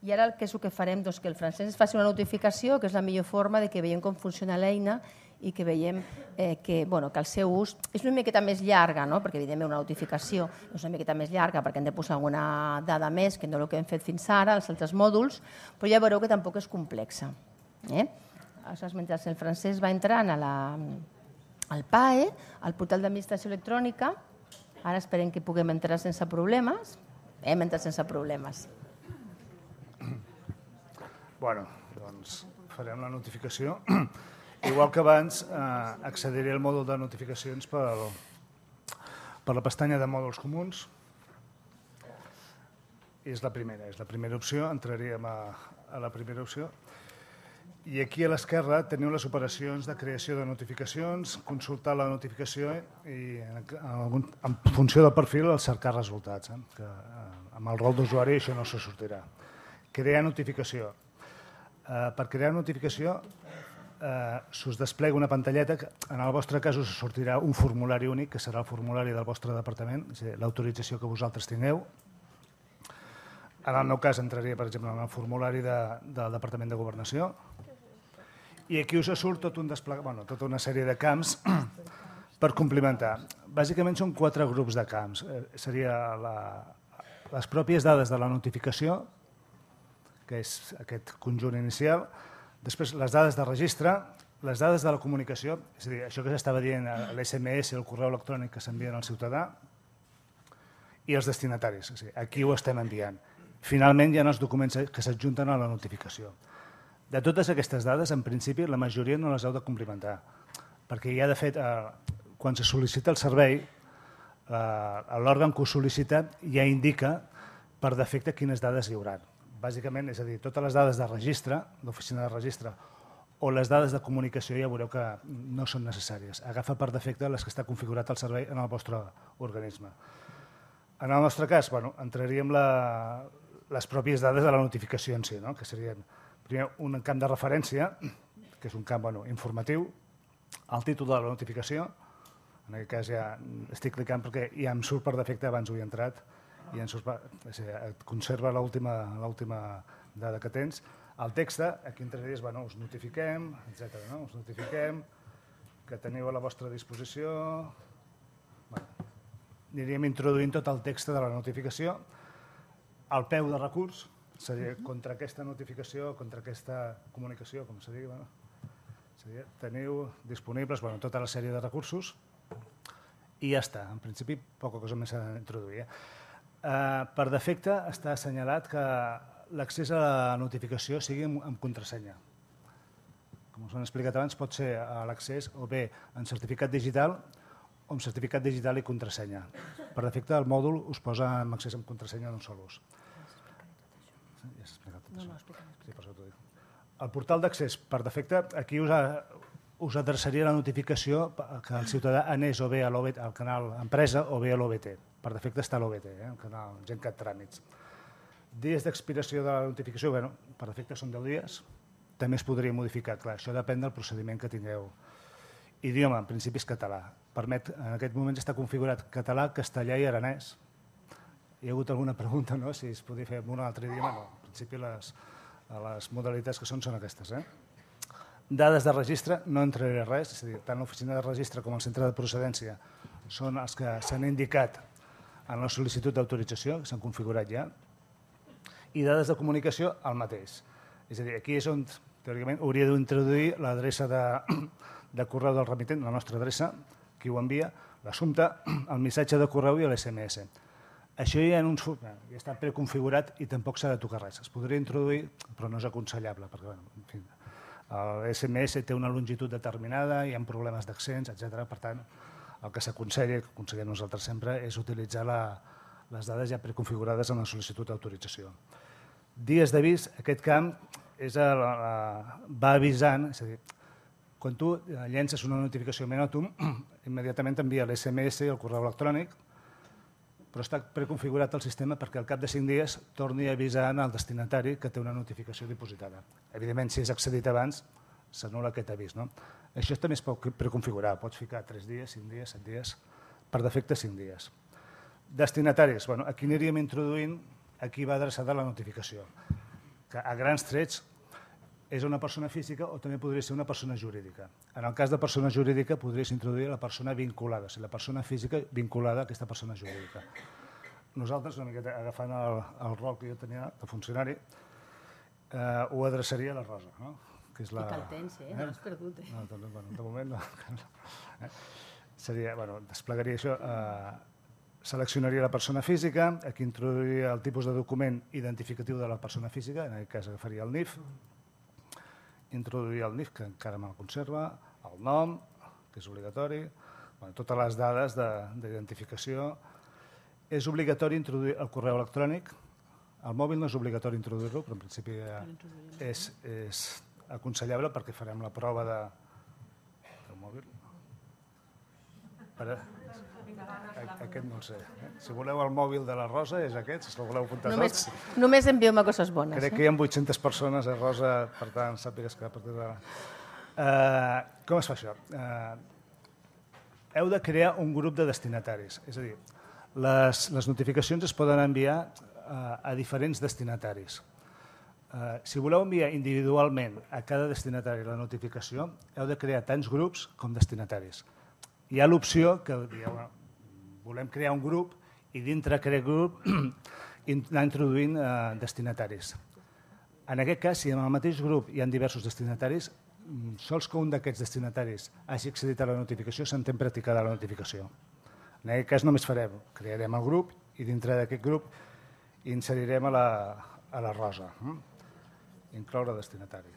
I ara el que és el que farem? Doncs que el francès es faci una notificació, que és la millor forma de que veiem com funciona l'eina i que veiem eh, que, bueno, que el seu ús és una miqueta més llarga, no? perquè evidentment una notificació és una miqueta més llarga perquè hem de posar alguna dada més que no el que hem fet fins ara, els altres mòduls, però ja veureu que tampoc és complexa. Eh? Aleshores, mentre el francès va entrant a la, el PAE, el portal d'administració electrònica. Ara esperem que puguem entrar sense problemes. Hem entrat sense problemes. Bueno, doncs farem la notificació. Igual que abans, eh, accediré al mòdul de notificacions per, per la pestanya de mòduls comuns. És la primera, és la primera opció. Entraríem a, a la primera opció. I aquí a l'esquerra teniu les operacions de creació de notificacions, consultar la notificació i en, en funció del perfil el cercar resultats. Eh, que, eh, amb el rol d'usuari això no se sortirà. Crear notificació. Eh, per crear notificació eh, s'us desplega una pantalleta que en el vostre cas us sortirà un formulari únic que serà el formulari del vostre departament, l'autorització que vosaltres tingueu, en el meu cas entraria, per exemple, en el formulari de, del Departament de Governació, i aquí us surt tot un desplega... bueno, tota una sèrie de camps per complementar. Bàsicament són quatre grups de camps. Eh, seria la, les pròpies dades de la notificació, que és aquest conjunt inicial, després les dades de registre, les dades de la comunicació, és a dir, això que s'estava dient l'SMS, el correu electrònic que s'envien al ciutadà, i els destinataris, és a dir, aquí ho estem enviant. Finalment hi ha els documents que s'adjunten a la notificació. De totes aquestes dades, en principi, la majoria no les heu de complimentar, perquè ja, de fet, eh, quan se sol·licita el servei, eh, l'òrgan que ho sol·licita ja indica per defecte quines dades hi haurà. Bàsicament, és a dir, totes les dades de registre, l'oficina de registre, o les dades de comunicació ja veureu que no són necessàries. Agafa per defecte les que està configurat el servei en el vostre organisme. En el nostre cas, bueno, entraríem la, les pròpies dades de la notificació en si, no? que serien Primer, un camp de referència, que és un camp bueno, informatiu, el títol de la notificació, en aquest cas ja estic clicant perquè ja em surt per defecte, abans ho he entrat, i ens et conserva l'última dada que tens. El text, aquí entre ells, bueno, us notifiquem, etc. No? Us notifiquem que teniu a la vostra disposició... Bueno, aniríem introduint tot el text de la notificació. Al peu de recurs, Seria contra aquesta notificació, contra aquesta comunicació, com se digui, bueno, seria, teniu disponibles bueno, tota la sèrie de recursos i ja està. En principi, poca cosa més a introduir. Eh? Uh, per defecte està assenyalat que l'accés a la notificació sigui amb, amb contrasenya. Com us han explicat abans, pot ser l'accés o bé en certificat digital o amb certificat digital i contrasenya. Per defecte, el mòdul us posa en accés amb contrasenya d'un sol ús. Ja s'ha explicat tot no, això. No, explica, explica. Sí, per això dic. El portal d'accés, per defecte, aquí us, ha, us adreçaria la notificació que el ciutadà anés o bé a l'OBT, al canal Empresa o bé a l'OBT. Per defecte està l'OBT, eh? el canal Gent que tràmits. Dies d'expiració de la notificació, bueno, per defecte són 10 dies, també es podria modificar, clar, això depèn del procediment que tingueu. Idioma, en principi és català. Permet, en aquest moment està configurat català, castellà i aranès. Hi ha hagut alguna pregunta, no?, si es podria fer en un altre idioma, no principi les, les modalitats que són són aquestes. Eh? Dades de registre, no entraré res, és a dir, tant l'oficina de registre com el centre de procedència són els que s'han indicat en la sol·licitud d'autorització, que s'han configurat ja, i dades de comunicació, el mateix. És a dir, aquí és on teòricament hauria d'introduir l'adreça de, de correu del remitent, la nostra adreça, qui ho envia, l'assumpte, el missatge de correu i l'SMS. Això ja, en un, ja està preconfigurat i tampoc s'ha de tocar res. Es podria introduir, però no és aconsellable, perquè bueno, en fi, el SMS té una longitud determinada, hi ha problemes d'accents, etc. Per tant, el que s'aconsella, que aconsellem nosaltres sempre, és utilitzar la, les dades ja preconfigurades en la sol·licitud d'autorització. Dies d'avís, aquest camp és el, la, va avisant, és a dir, quan tu llences una notificació a Menotum, immediatament t'envia l'SMS i el correu electrònic però està preconfigurat el sistema perquè al cap de 5 dies torni a avisar al destinatari que té una notificació dipositada. Evidentment, si és accedit abans, s'anula aquest avís. No? Això també es pot preconfigurar, pots ficar 3 dies, 5 dies, 7 dies, per defecte 5 dies. Destinataris, bueno, aquí aniríem introduint a qui va adreçada la notificació, que a grans trets és una persona física o també podria ser una persona jurídica. En el cas de persona jurídica podries introduir la persona vinculada, o sigui, la persona física vinculada a aquesta persona jurídica. Nosaltres, una miqueta agafant el, el rol que jo tenia de funcionari, eh, ho adreçaria a la Rosa, no? que és la... I que el tens, eh? eh? No eh? has perdut, eh? No, bueno, de moment no. eh? Seria, bueno, desplegaria això, eh, seleccionaria la persona física, aquí introduiria el tipus de document identificatiu de la persona física, en aquest cas agafaria el NIF, introduir el NIF, que encara me'l conserva, el nom, que és obligatori, bueno, totes les dades d'identificació. És obligatori introduir el correu electrònic, el mòbil no és obligatori introduir-lo, però en principi ja és, és aconsellable perquè farem la prova de... del mòbil. Per, aquest no el sé. Eh? Si voleu el mòbil de la Rosa, és aquest, si el voleu apuntar només, tots. Només envieu-me coses bones. Crec eh? que hi ha 800 persones a eh, Rosa, per tant, sàpigues que a partir de... Uh, com es fa això? Uh, heu de crear un grup de destinataris. És a dir, les, les notificacions es poden enviar uh, a diferents destinataris. Uh, si voleu enviar individualment a cada destinatari la notificació, heu de crear tants grups com destinataris. Hi ha l'opció que dieu, bueno, volem crear un grup i dintre aquest grup anar introduint eh, destinataris. En aquest cas, si en el mateix grup hi ha diversos destinataris, mm, sols que un d'aquests destinataris hagi accedit a la notificació s'entén practicada la notificació. En aquest cas només farem, crearem el grup i dintre d'aquest grup inserirem a la, a la rosa, hm? incloure destinatari.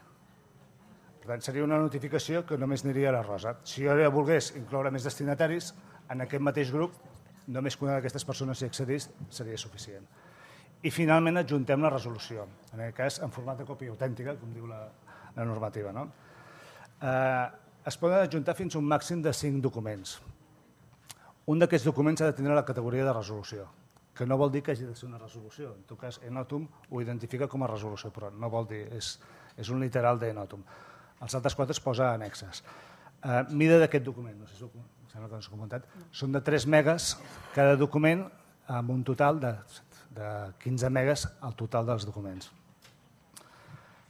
Per tant, seria una notificació que només aniria a la rosa. Si jo volgués incloure més destinataris, en aquest mateix grup només que una d'aquestes persones hi accedís seria suficient. I finalment adjuntem la resolució, en aquest cas en format de còpia autèntica, com diu la, la normativa. No? Eh, es poden adjuntar fins a un màxim de 5 documents. Un d'aquests documents ha de tenir la categoria de resolució, que no vol dir que hagi de ser una resolució. En tot cas, Enotum ho identifica com a resolució, però no vol dir, és, és un literal d'Enotum. Els altres quatre es posa annexes. Eh, mida d'aquest document, no sé si ho sembla que no s'ha comentat, no. són de 3 megas cada document amb un total de, de 15 megas al total dels documents.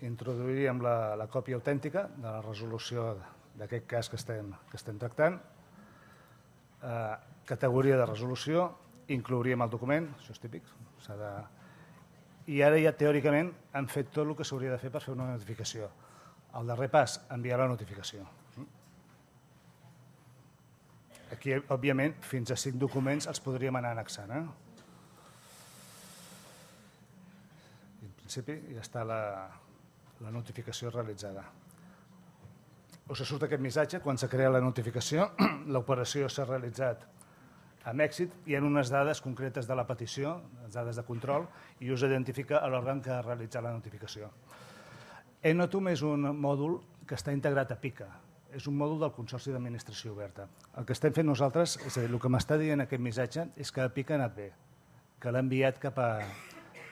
Introduiríem la, la còpia autèntica de la resolució d'aquest cas que estem, que estem tractant, eh, categoria de resolució, inclouríem el document, això és típic, s'ha de... I ara ja teòricament han fet tot el que s'hauria de fer per fer una notificació. El darrer pas, enviar la notificació. Aquí, òbviament, fins a cinc documents els podríem anar anexant. Eh? En principi ja està la, la notificació realitzada. Us surt aquest missatge quan s'ha creat la notificació. L'operació s'ha realitzat amb èxit. Hi ha unes dades concretes de la petició, les dades de control, i us identifica l'òrgan que ha realitzat la notificació. Enotum és un mòdul que està integrat a PICA, és un mòdul del Consorci d'Administració Oberta. El que estem fent nosaltres, és a dir, el que m'està dient aquest missatge és que PIC ha anat bé, que l'ha enviat cap, a,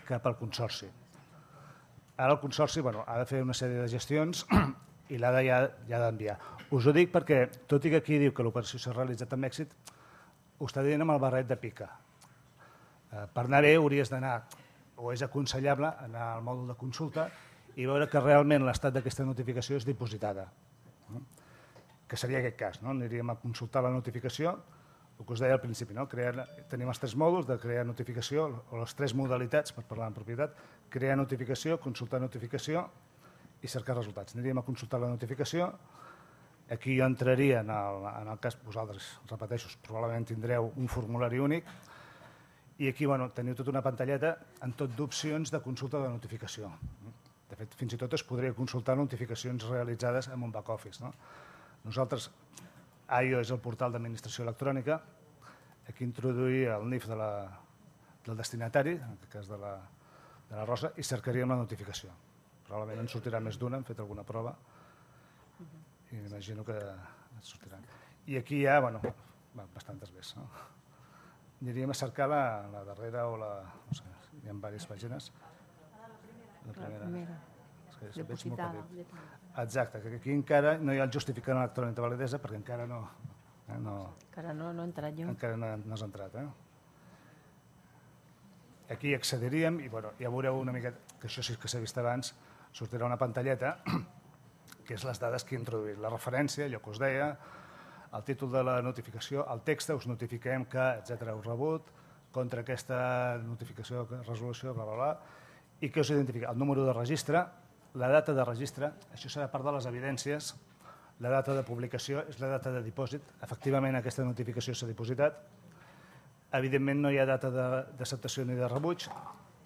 cap al Consorci. Ara el Consorci bueno, ha de fer una sèrie de gestions i l'ha de, ja, ja d'enviar. Us ho dic perquè, tot i que aquí diu que l'operació s'ha realitzat amb èxit, ho està dient amb el barret de pica. Eh, per anar bé hauries d'anar, o és aconsellable, anar al mòdul de consulta i veure que realment l'estat d'aquesta notificació és dipositada. Mm? que seria aquest cas. No? Aniríem a consultar la notificació, el que us deia al principi, no? crear, tenim els tres mòduls de crear notificació, o les tres modalitats, per parlar en propietat, crear notificació, consultar notificació i cercar resultats. Aniríem a consultar la notificació, aquí jo entraria en el, en el cas, vosaltres, repeteixo, probablement tindreu un formulari únic, i aquí bueno, teniu tota una pantalleta amb tot d'opcions de consulta de notificació. De fet, fins i tot es podria consultar notificacions realitzades en un back-office. No? Nosaltres, AIO és el portal d'administració electrònica, aquí introduir el NIF de la, del destinatari, en aquest cas de la, de la Rosa, i cercaríem la notificació. Probablement en sortirà més d'una, hem fet alguna prova, i imagino que ens sortiran. I aquí hi ha, bueno, bastantes més. No? Aniríem a cercar la, la darrera o la... No sé, hi ha diverses pàgines. La primera. La primera. La primera. És que Exacte, que aquí encara no hi ha el justificant electrònic de validesa perquè encara no... Eh, no encara no, no ha entrat jo. Encara no, no has entrat, eh? Aquí accediríem i bueno, ja veureu una mica, que això sí que s'ha vist abans, sortirà una pantalleta que és les dades que he introduït. La referència, allò que us deia, el títol de la notificació, el text, us notifiquem que, etc heu rebut, contra aquesta notificació, resolució, bla, bla, bla, i que us identifica el número de registre, la data de registre, això serà part de les evidències, la data de publicació és la data de dipòsit. Efectivament, aquesta notificació s'ha dipositat. Evidentment, no hi ha data d'acceptació ni de rebuig.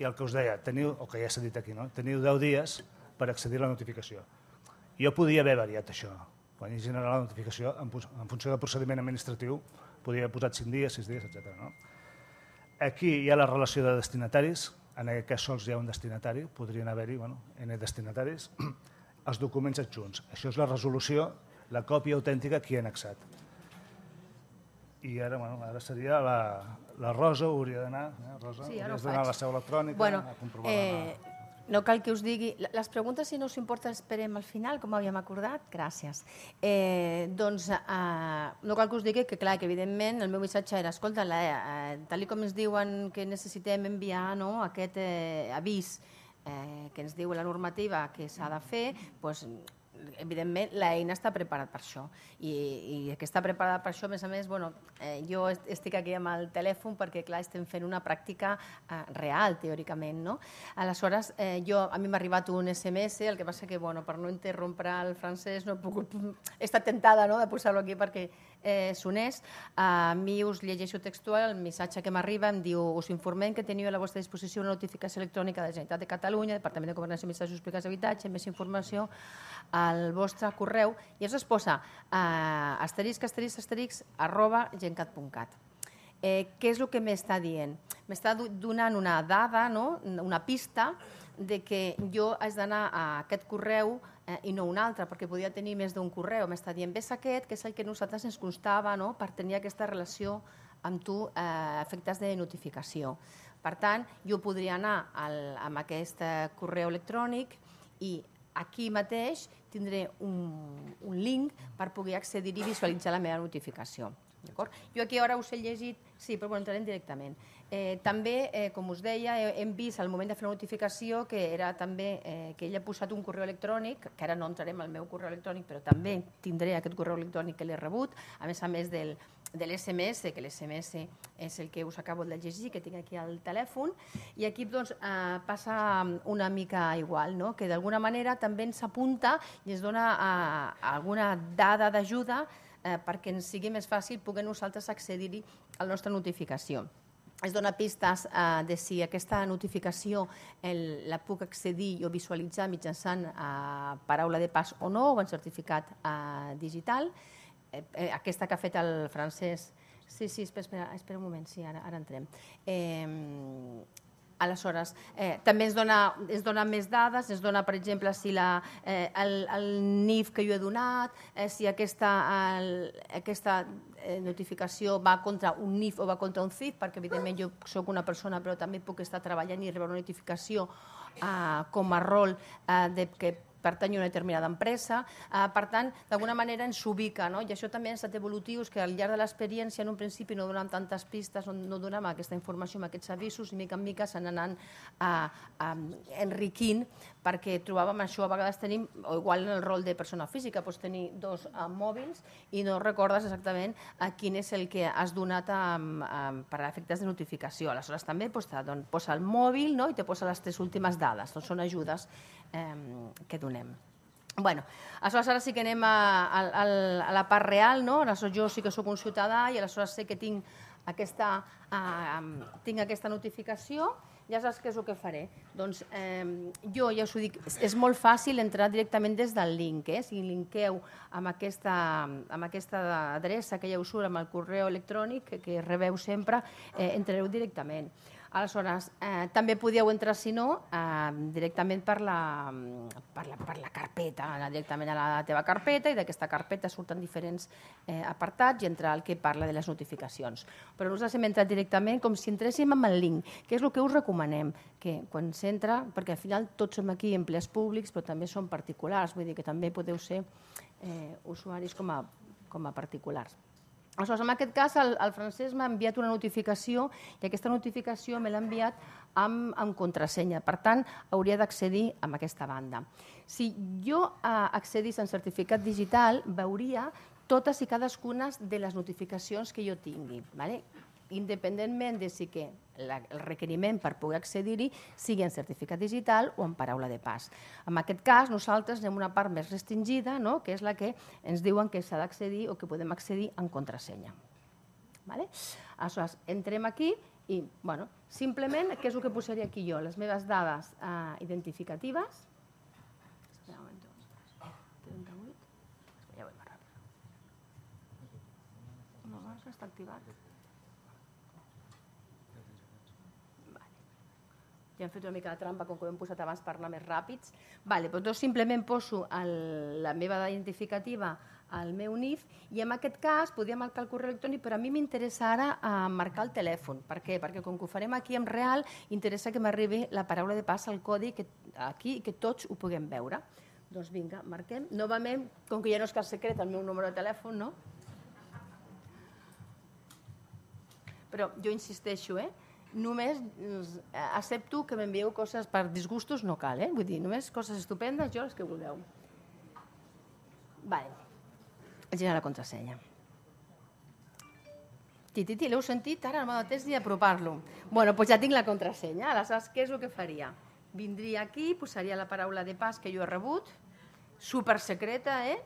I el que us deia, teniu, o que ja s'ha dit aquí, no? teniu 10 dies per accedir a la notificació. Jo podia haver variat això. Quan hi generarà la notificació, en, en funció del procediment administratiu, podia haver posat 5 dies, 6 dies, etc. No? Aquí hi ha la relació de destinataris, en aquest cas sols hi ha un destinatari, podrien haver-hi bueno, N destinataris, els documents adjunts. Això és la resolució, la còpia autèntica que hi ha anexat. I ara, bueno, ara seria la, la Rosa, hauria d'anar, eh, Rosa, sí, hauries d'anar a la seu electrònica bueno, a comprovar eh, la, no cal que us digui... Les preguntes, si no us importa, esperem al final, com havíem acordat. Gràcies. Eh, doncs eh, no cal que us digui que, clar, que evidentment el meu missatge era escolta, la, eh, tal com ens diuen que necessitem enviar no, aquest eh, avís eh, que ens diu la normativa que s'ha de fer, doncs, evidentment, l'eina està preparada per això. I, I que està preparada per això, a més a més, bueno, eh, jo estic aquí amb el telèfon perquè, clar, estem fent una pràctica eh, real, teòricament, no? Aleshores, eh, jo, a mi m'ha arribat un SMS, el que passa que, bueno, per no interrompre el francès, no he pogut... He estat tentada, no?, de posar-lo aquí perquè eh, s'uneix. A mi us llegeixo textual, el missatge que m'arriba em diu us informem que teniu a la vostra disposició una notificació electrònica de la Generalitat de Catalunya, Departament de Governació i Administració Públics d'Habitatge, més informació al vostre correu, i es posa eh, asterisc, asterisc, asterisc, arroba gencat.cat. Eh, què és el que m'està dient? M'està donant una dada, no? una pista, de que jo haig d'anar a aquest correu eh, i no un altre, perquè podia tenir més d'un correu. M'està dient, ves aquest, que és el que nosaltres ens constava no? per tenir aquesta relació amb tu eh, efectes de notificació. Per tant, jo podria anar al, amb aquest eh, correu electrònic i aquí mateix tindré un, un link per poder accedir i visualitzar la meva notificació. D'acord? Jo aquí ara us he llegit, sí, però bueno, entrarem directament. Eh, també, eh, com us deia, hem vist al moment de fer la notificació que era també eh, que ella ha posat un correu electrònic, que ara no entrarem al meu correu electrònic, però també tindré aquest correu electrònic que l'he rebut, a més a més del, de l'SMS, que l'SMS és el que us acabo de llegir, que tinc aquí al telèfon, i aquí doncs, eh, passa una mica igual, no? que d'alguna manera també ens apunta i ens dona eh, alguna dada d'ajuda eh, perquè ens sigui més fàcil poder nosaltres accedir-hi a la nostra notificació es dona pistes eh, de si aquesta notificació el, la puc accedir o visualitzar mitjançant eh, paraula de pas o no, o en certificat eh, digital. Eh, eh, aquesta que ha fet el francès... Sí, sí, espera, espera, espera un moment, sí, ara, ara entrem. Eh, Aleshores, eh, també ens dona, es dona més dades, ens dona, per exemple, si la, eh, el, el NIF que jo he donat, eh, si aquesta, el, aquesta eh, notificació va contra un NIF o va contra un CIF, perquè evidentment jo sóc una persona però també puc estar treballant i rebre una notificació eh, com a rol eh, de que pertany a una determinada empresa, eh, per tant, d'alguna manera ens ubica, no? i això també ha estat evolutiu, que al llarg de l'experiència en un principi no donem tantes pistes, no, no donem aquesta informació amb aquests avisos, i mica en mica s'han anat eh, eh, enriquint perquè trobàvem això, a vegades tenim, o igual en el rol de persona física, pots tenir dos eh, mòbils i no recordes exactament a eh, quin és el que has donat a, eh, eh, per a efectes de notificació. Aleshores també posa, doncs, posa el mòbil no? i te posa les tres últimes dades, doncs són ajudes eh, que donem. Bueno, aleshores ara sí que anem a, a, a la part real, no? Aleshores jo sí que sóc un ciutadà i aleshores sé que tinc aquesta, eh, tinc aquesta notificació, ja saps què és el que faré. Doncs eh, jo ja us ho dic, és, molt fàcil entrar directament des del link, eh? si linkeu amb aquesta, amb aquesta adreça que ja us surt, amb el correu electrònic que, que rebeu sempre, eh, entreu directament. Aleshores, eh, també podíeu entrar, si no, eh, directament per la, per, la, per la carpeta, anar directament a la teva carpeta i d'aquesta carpeta surten diferents eh, apartats i entrar el que parla de les notificacions. Però nosaltres hem entrat directament com si entréssim amb el link, que és el que us recomanem, que quan s'entra, perquè al final tots som aquí empleats públics, però també som particulars, vull dir que també podeu ser eh, usuaris com a, com a particulars. Aleshores, en aquest cas, el, el francès m'ha enviat una notificació i aquesta notificació me l'ha enviat amb, amb contrasenya. Per tant, hauria d'accedir a aquesta banda. Si jo eh, accedís en certificat digital, veuria totes i cadascuna de les notificacions que jo tingui, ¿vale? independentment de si que la, el requeriment per poder accedir-hi sigui en certificat digital o en paraula de pas. En aquest cas, nosaltres anem una part més restringida, no? que és la que ens diuen que s'ha d'accedir o que podem accedir en contrasenya. Vale? Aleshores, entrem aquí i, bueno, simplement, què és el que posaria aquí jo? Les meves dades eh, identificatives. Espera un moment. 38. Ja ho he No, no, està activat. hem fet una mica de trampa, com que ho hem posat abans per anar més ràpids. Vale, doncs jo simplement poso el, la meva identificativa al meu NIF i en aquest cas podria marcar el correu electrònic, però a mi m'interessa ara eh, marcar el telèfon. Per què? Perquè com que ho farem aquí en real, interessa que m'arribi la paraula de pas al codi que, aquí i que tots ho puguem veure. Doncs vinga, marquem. Novament, com que ja no és cas secret el meu número de telèfon, no? Però jo insisteixo, eh? només eh, accepto que m'envieu coses per disgustos, no cal, eh? Vull dir, només coses estupendes, jo les que vulgueu. Vale. Girar la contrasenya. Titi, ti, l'heu sentit ara al temps ni apropar-lo. bueno, doncs ja tinc la contrasenya. Aleshores, què és el que faria? Vindria aquí, posaria la paraula de pas que jo he rebut, super secreta, eh?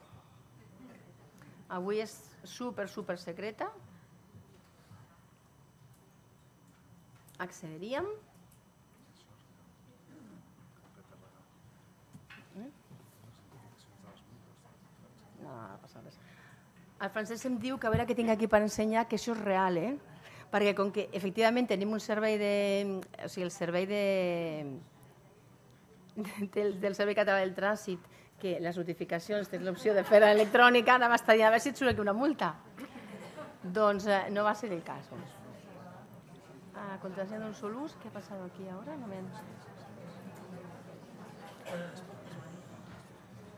Avui és super, super secreta. accederíem. No, no passa res. El Francesc em diu que a veure què tinc aquí per ensenyar, que això és real, eh? Perquè com que efectivament tenim un servei de... O sigui, el servei de, del, del Servei Català del Trànsit, que les notificacions tens l'opció de fer electrònica, anava a estar a veure si et surt aquí una multa. Doncs eh, no va ser el cas. Doncs a contraseña d'un sol ús. Què ha passat aquí ara? No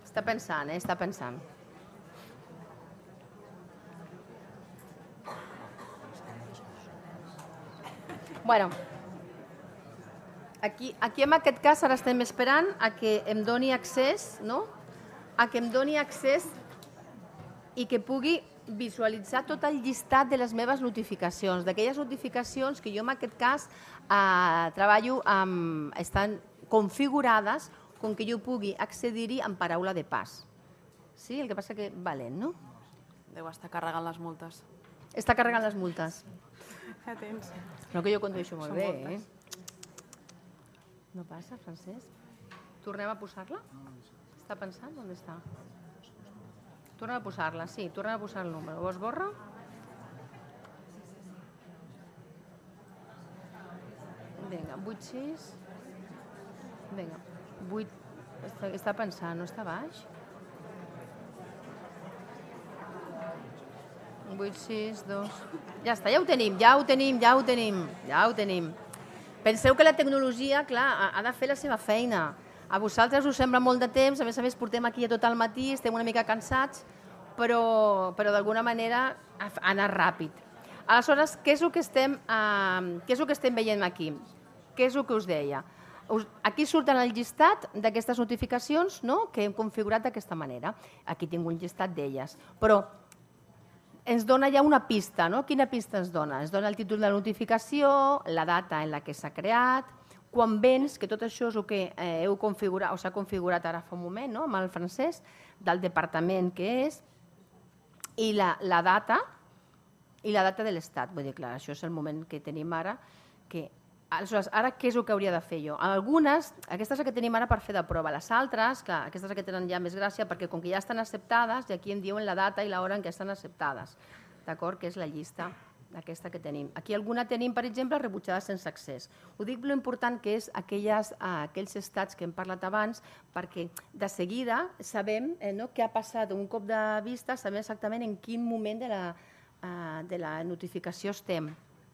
Està pensant, eh? Està pensant. Bueno, aquí, aquí en aquest cas ara estem esperant a que em doni accés, no? A que em doni accés i que pugui visualitzar tot el llistat de les meves notificacions, d'aquelles notificacions que jo en aquest cas eh, treballo amb... estan configurades com que jo pugui accedir-hi en paraula de pas. Sí, el que passa que valent, no? Deu estar carregant les multes. Està carregant les multes. Ja tens. No que jo condueixo molt Són bé, eh? No passa, Francesc? Tornem a posar-la? Està pensant? On està? Torna a posar-la, sí, torna a posar el número. Vols borra? Vinga, 8, 6. Vinga, 8. Està, està pensant, no està baix? 8, 6, 2... Ja està, ja ho tenim, ja ho tenim, ja ho tenim, ja ho tenim. Penseu que la tecnologia, clar, ha de fer la seva feina. A vosaltres us sembla molt de temps, a més a més portem aquí a tot el matí, estem una mica cansats, però, però d'alguna manera anar ràpid. Aleshores, què és, el que estem, eh, què és el que estem veient aquí? Què és el que us deia? Us, aquí surten el llistat d'aquestes notificacions no? que hem configurat d'aquesta manera. Aquí tinc un llistat d'elles. Però ens dona ja una pista, no? Quina pista ens dona? Ens dona el títol de la notificació, la data en la que s'ha creat, quan vens, que tot això és el que eh, heu configurat, o s'ha configurat ara fa un moment, no? amb el francès, del departament que és, i la, la data, i la data de l'estat. Vull dir, clar, això és el moment que tenim ara, que Aleshores, ara què és el que hauria de fer jo? Algunes, aquestes que tenim ara per fer de prova, les altres, que aquestes que tenen ja més gràcia, perquè com que ja estan acceptades, i aquí em diuen la data i l'hora en què estan acceptades, d'acord? Que és la llista aquesta que tenim. Aquí alguna tenim, per exemple, rebutjada sense accés. Ho dic lo important que és aquelles, eh, aquells estats que hem parlat abans, perquè de seguida sabem eh, no, què ha passat un cop de vista, sabem exactament en quin moment de la, eh, de la notificació estem.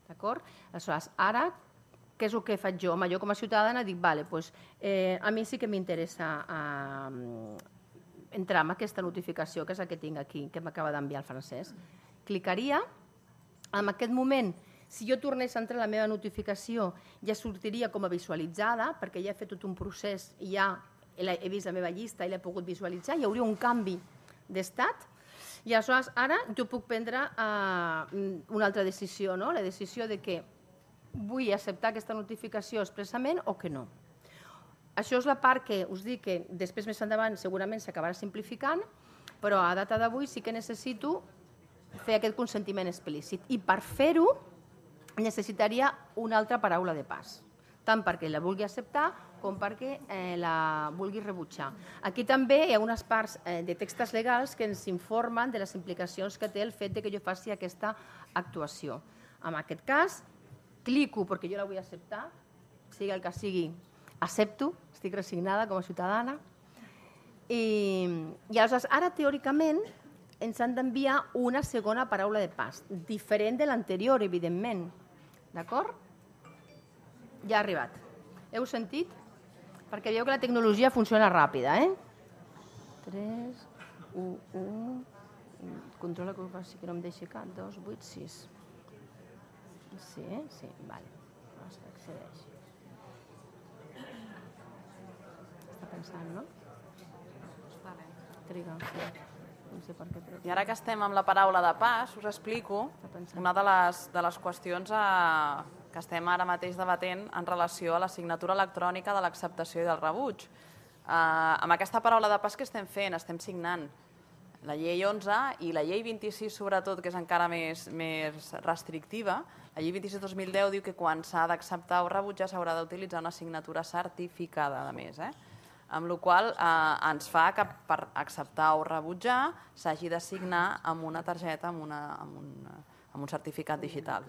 D'acord? Aleshores, ara, què és el que faig jo? Home, jo com a ciutadana dic, vale, pues, eh, a mi sí que m'interessa eh, entrar en aquesta notificació, que és la que tinc aquí, que m'acaba d'enviar el francès. Clicaria, en aquest moment, si jo tornés a entrar la meva notificació, ja sortiria com a visualitzada, perquè ja he fet tot un procés, ja he vist la meva llista i l'he pogut visualitzar, hi hauria un canvi d'estat, i aleshores ara jo puc prendre eh, una altra decisió, no? la decisió de que vull acceptar aquesta notificació expressament o que no. Això és la part que us dic que després més endavant segurament s'acabarà simplificant, però a data d'avui sí que necessito fer aquest consentiment explícit. I per fer-ho necessitaria una altra paraula de pas, tant perquè la vulgui acceptar com perquè eh, la vulgui rebutjar. Aquí també hi ha unes parts eh, de textos legals que ens informen de les implicacions que té el fet de que jo faci aquesta actuació. En aquest cas, clico perquè jo la vull acceptar, sigui el que sigui, accepto, estic resignada com a ciutadana, i, i aleshores ara teòricament ens han d'enviar una segona paraula de pas, diferent de l'anterior, evidentment. D'acord? Ja ha arribat. Heu sentit? Perquè veieu que la tecnologia funciona ràpida, eh? 3, 1, 1... Controla que faci que no em deixi cap. 2, 8, 6. Sí, eh? Sí, vale. No s'accedeix. Està pensant, no? Està Triga. Sí no sé per què. Però... I ara que estem amb la paraula de pas, us explico una de les, de les qüestions a, eh, que estem ara mateix debatent en relació a la signatura electrònica de l'acceptació i del rebuig. Uh, amb aquesta paraula de pas que estem fent, estem signant la llei 11 i la llei 26, sobretot, que és encara més, més restrictiva, la llei 26-2010 diu que quan s'ha d'acceptar o rebutjar s'haurà d'utilitzar una signatura certificada, a més. Eh? amb la qual eh, ens fa que per acceptar o rebutjar s'hagi de signar amb una targeta, amb, una, amb, un, amb un certificat digital.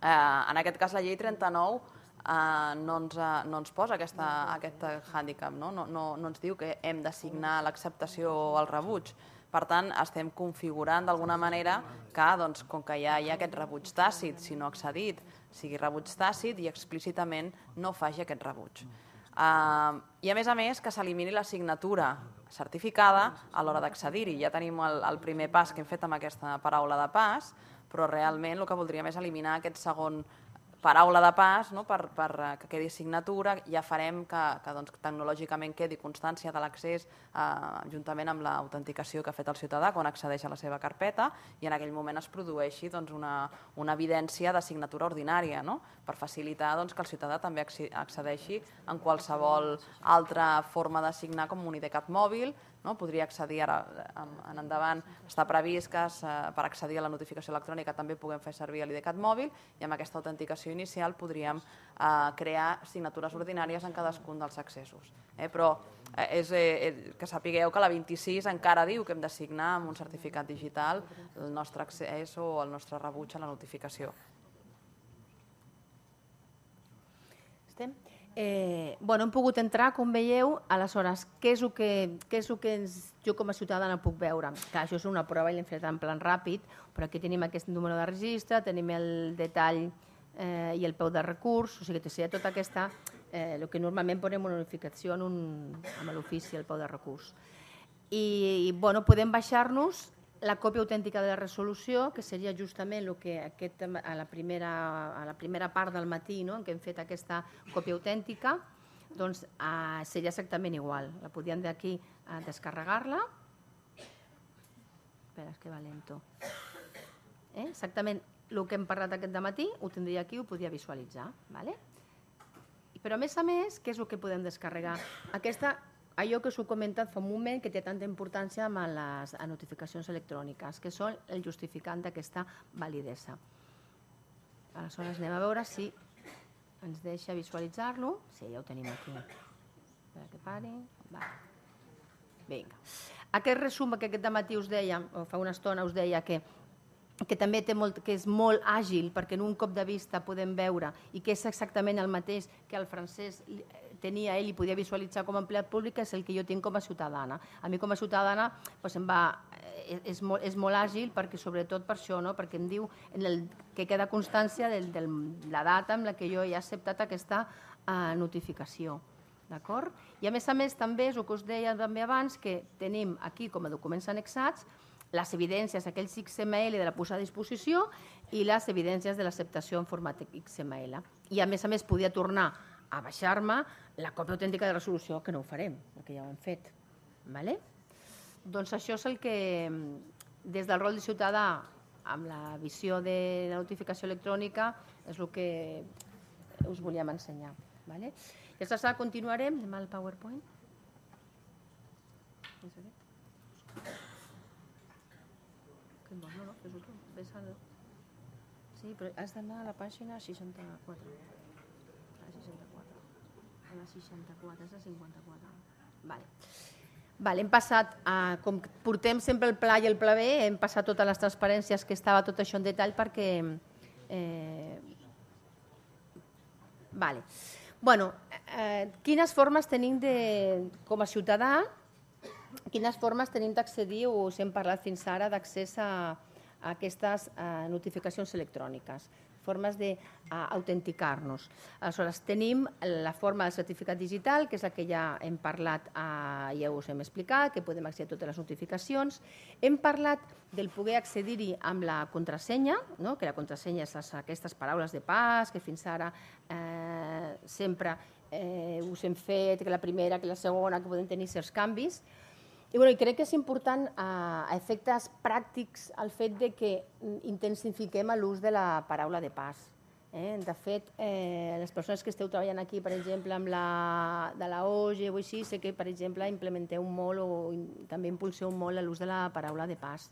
Eh, en aquest cas, la llei 39 eh, no, ens, no ens posa aquesta, aquest hàndicap, no? No, no, no ens diu que hem de signar l'acceptació o el rebuig. Per tant, estem configurant d'alguna manera que, doncs, com que ja hi ha aquest rebuig tàcit, si no accedit, sigui rebuig tàcit i explícitament no faci aquest rebuig. Uh, I a més a més que s'elimini la signatura certificada a l'hora d'accedir-hi. Ja tenim el, el primer pas que hem fet amb aquesta paraula de pas, però realment el que voldríem és eliminar aquest segon paraula de pas, no? per, per eh, que quedi signatura, ja farem que, que doncs, tecnològicament quedi constància de l'accés eh, juntament amb l'autenticació que ha fet el ciutadà quan accedeix a la seva carpeta i en aquell moment es produeixi doncs, una, una evidència de signatura ordinària no? per facilitar doncs, que el ciutadà també accedeixi en qualsevol altra forma de signar com un IDCAT mòbil, no? podria accedir ara eh, en, en endavant, està previst que es, eh, per accedir a la notificació electrònica també puguem fer servir l'IDCAT mòbil i amb aquesta autenticació inicial podríem eh, crear signatures ordinàries en cadascun dels accessos. Eh? Però eh, és, eh, eh que sapigueu que la 26 encara diu que hem de signar amb un certificat digital el nostre accés o el nostre rebuig a la notificació. Estem? Eh, bueno, hem pogut entrar, com veieu, aleshores, què és el que, què és el que ens, jo com a ciutadana puc veure? Clar, això és una prova i l'hem fet en plan ràpid, però aquí tenim aquest número de registre, tenim el detall eh, i el peu de recurs, o sigui, que seria tota aquesta, eh, el que normalment ponem una notificació en un, amb l'ofici, el peu de recurs. I, i bueno, podem baixar-nos la còpia autèntica de la resolució, que seria justament que aquest, a, la primera, a la primera part del matí no? en què hem fet aquesta còpia autèntica, doncs eh, seria exactament igual. La podíem d'aquí eh, descarregar-la. Espera, que va lento. Eh? Exactament el que hem parlat aquest matí ho tindria aquí, ho podia visualitzar. Vale? Però a més a més, què és el que podem descarregar? Aquesta allò que us he comentat fa un moment que té tanta importància amb les notificacions electròniques, que són el justificant d'aquesta validesa. Aleshores, anem a veure si ens deixa visualitzar-lo. Sí, ja ho tenim aquí. Espera que pari. Va. Vinga. Aquest resum que aquest matí us deia, o fa una estona us deia que que també té molt, que és molt àgil perquè en un cop de vista podem veure i que és exactament el mateix que el francès tenia ell i podia visualitzar com a empleat públic és el que jo tinc com a ciutadana. A mi com a ciutadana doncs em va, eh, és, molt, és molt àgil perquè sobretot per això, no? perquè em diu en el, que queda constància de, de la data amb la que jo he acceptat aquesta eh, notificació. D'acord? I a més a més també és el que us deia també abans que tenim aquí com a documents anexats les evidències, aquells XML de la posada a disposició i les evidències de l'acceptació en format XML. I a més a més podia tornar a baixar-me la còpia autèntica de resolució, que no ho farem, perquè ja ho hem fet. Vale? Doncs això és el que, des del rol de ciutadà, amb la visió de la notificació electrònica, és el que us volíem ensenyar. Vale? Ja està, continuarem. amb el PowerPoint. Que no, no, no, Sí, però has d'anar a la pàgina 64 a la 64, és la 54. Vale. Vale, hem passat, a, com portem sempre el pla i el pla B, hem passat totes les transparències que estava tot això en detall perquè... Eh, vale. bueno, eh, quines formes tenim de, com a ciutadà, quines formes tenim d'accedir, o us hem parlat fins ara, d'accés a, a aquestes eh, notificacions electròniques formes d'autenticar-nos. Aleshores, tenim la forma del certificat digital, que és la que ja hem parlat, ja us hem explicat, que podem accedir a totes les notificacions. Hem parlat del poder accedir-hi amb la contrasenya, no? que la contrasenya és aquestes paraules de pas que fins ara eh, sempre eh, us hem fet, que la primera, que la segona, que podem tenir certs canvis. I, bueno, i crec que és important a, eh, efectes pràctics el fet de que mm, intensifiquem l'ús de la paraula de pas. Eh? De fet, eh, les persones que esteu treballant aquí, per exemple, amb la, de la OGE o així, sé que, per exemple, implementeu molt o in, també impulseu molt l'ús de la paraula de pas.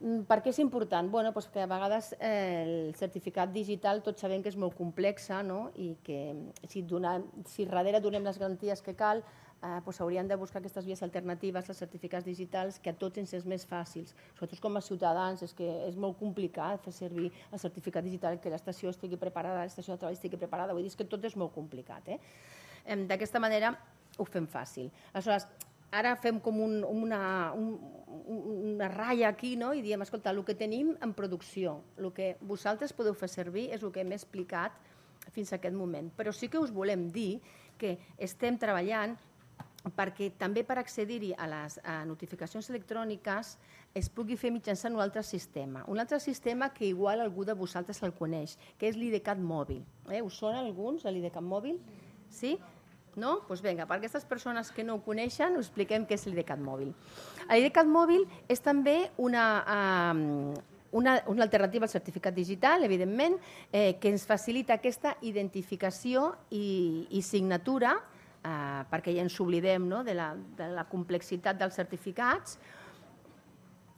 Mm, per què és important? Bueno, doncs que a vegades eh, el certificat digital tots sabem que és molt complex no? i que si, donem, si darrere donem les garanties que cal, eh, doncs hauríem de buscar aquestes vies alternatives, els certificats digitals, que a tots ens és més fàcils. Sobretot com a ciutadans, és que és molt complicat fer servir el certificat digital, que l'estació estigui preparada, l'estació de treball estigui preparada, vull dir que tot és molt complicat. Eh? D'aquesta manera ho fem fàcil. Aleshores, ara fem com un, una, un, una ratlla aquí no? i diem, escolta, el que tenim en producció, el que vosaltres podeu fer servir és el que hem explicat fins a aquest moment. Però sí que us volem dir que estem treballant perquè també per accedir-hi a les a notificacions electròniques es pugui fer mitjançant un altre sistema. Un altre sistema que igual algú de vosaltres el coneix, que és l'IDCAT mòbil. Eh? Us sona alguns, l'IDCAT mòbil? Sí? No? Doncs pues vinga, per aquestes persones que no ho coneixen, us expliquem què és l'IDCAT mòbil. L'IDCAT mòbil és també una, eh, una, una alternativa al certificat digital, evidentment, eh, que ens facilita aquesta identificació i, i signatura Eh, perquè ja ens oblidem no? de, la, de la complexitat dels certificats.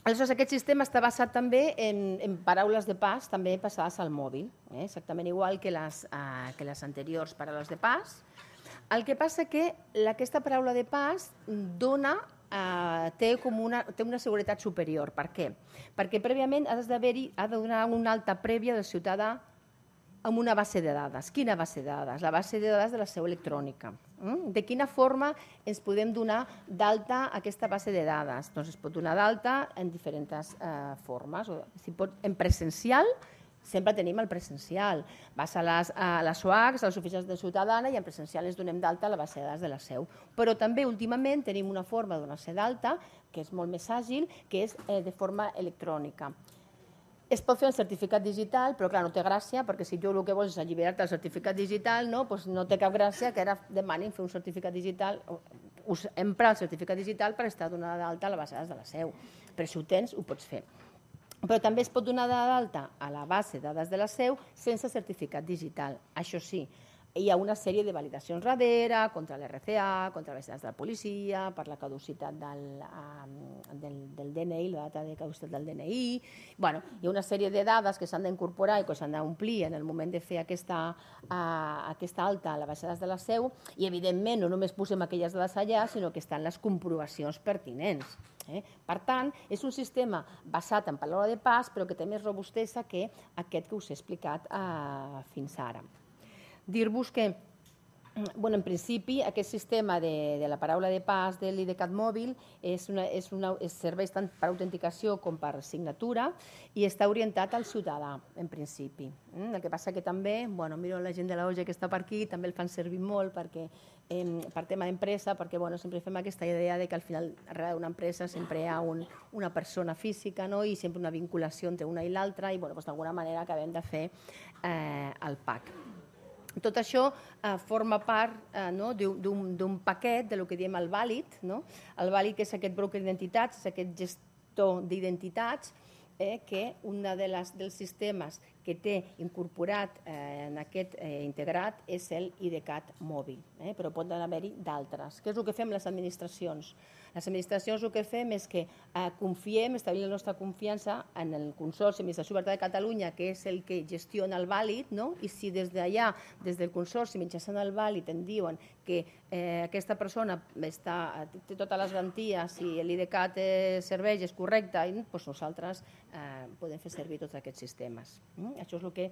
Aleshores, aquest sistema està basat també en, en paraules de pas, també passades al mòbil, eh? exactament igual que les, eh, que les anteriors paraules de pas. El que passa que aquesta paraula de pas dona uh, té, com una, té una seguretat superior. Per què? Perquè prèviament ha de donar una alta prèvia del ciutadà amb una base de dades. Quina base de dades? La base de dades de la seu electrònica. Mm? De quina forma ens podem donar d'alta aquesta base de dades? Doncs es pot donar d'alta en diferents eh, formes. O, si pot, en presencial, sempre tenim el presencial. Vas a les, a les OACs, a les oficines de Ciutadana i en presencial ens donem d'alta la base de dades de la seu. Però també últimament tenim una forma de donar-se d'alta que és molt més àgil, que és eh, de forma electrònica es pot fer un certificat digital, però clar, no té gràcia, perquè si tu el que vols és alliberar-te el certificat digital, no, pues doncs no té cap gràcia que ara demanin fer un certificat digital, us emprar el certificat digital per estar donada d'alta a la base de la seu. Però si ho tens, ho pots fer. Però també es pot donar d'alta a la base de dades de la seu sense certificat digital, això sí, hi ha una sèrie de validacions darrere, contra l'RCA, contra les dades de la policia, per la caducitat del, um, del, del DNI, la data de caducitat del DNI... Bueno, hi ha una sèrie de dades que s'han d'incorporar i que s'han d'omplir en el moment de fer aquesta, uh, aquesta alta a la baixa de la seu i, evidentment, no només posem aquelles dades allà, sinó que estan les comprovacions pertinents. Eh? Per tant, és un sistema basat en paraula de pas, però que té més robustesa que aquest que us he explicat uh, fins ara. Dir-vos que Bueno, en principi, aquest sistema de, de la paraula de pas de l'IDCAT mòbil és una, és una, és serveix tant per autenticació com per signatura i està orientat al ciutadà, en principi. Mm, el que passa que també, bueno, miro la gent de la OGE que està per aquí, també el fan servir molt perquè eh, per tema d'empresa, perquè bueno, sempre fem aquesta idea de que al final darrere d'una empresa sempre hi ha un, una persona física no? i sempre una vinculació entre una i l'altra i bueno, doncs, d'alguna manera acabem de fer eh, el PAC tot això eh, forma part eh, no, d'un paquet de lo que diem el vàlid. No? El vàlid és aquest broker d'identitats, és aquest gestor d'identitats, eh, que un les, dels sistemes que té incorporat eh, en aquest eh, integrat és el IDCAT mòbil, eh, però pot haver-hi d'altres. Què és el que fem les administracions? Les administracions el que fem és que eh, confiem, establim la nostra confiança en el Consorci Administració Oberta de Catalunya, que és el que gestiona el vàlid, no? i si des d'allà, des del Consorci, mitjançant el vàlid, en diuen que eh, aquesta persona està, té totes les garanties i l'IDCAT eh, serveix, és correcte, doncs nosaltres eh, podem fer servir tots aquests sistemes. No? Això és el que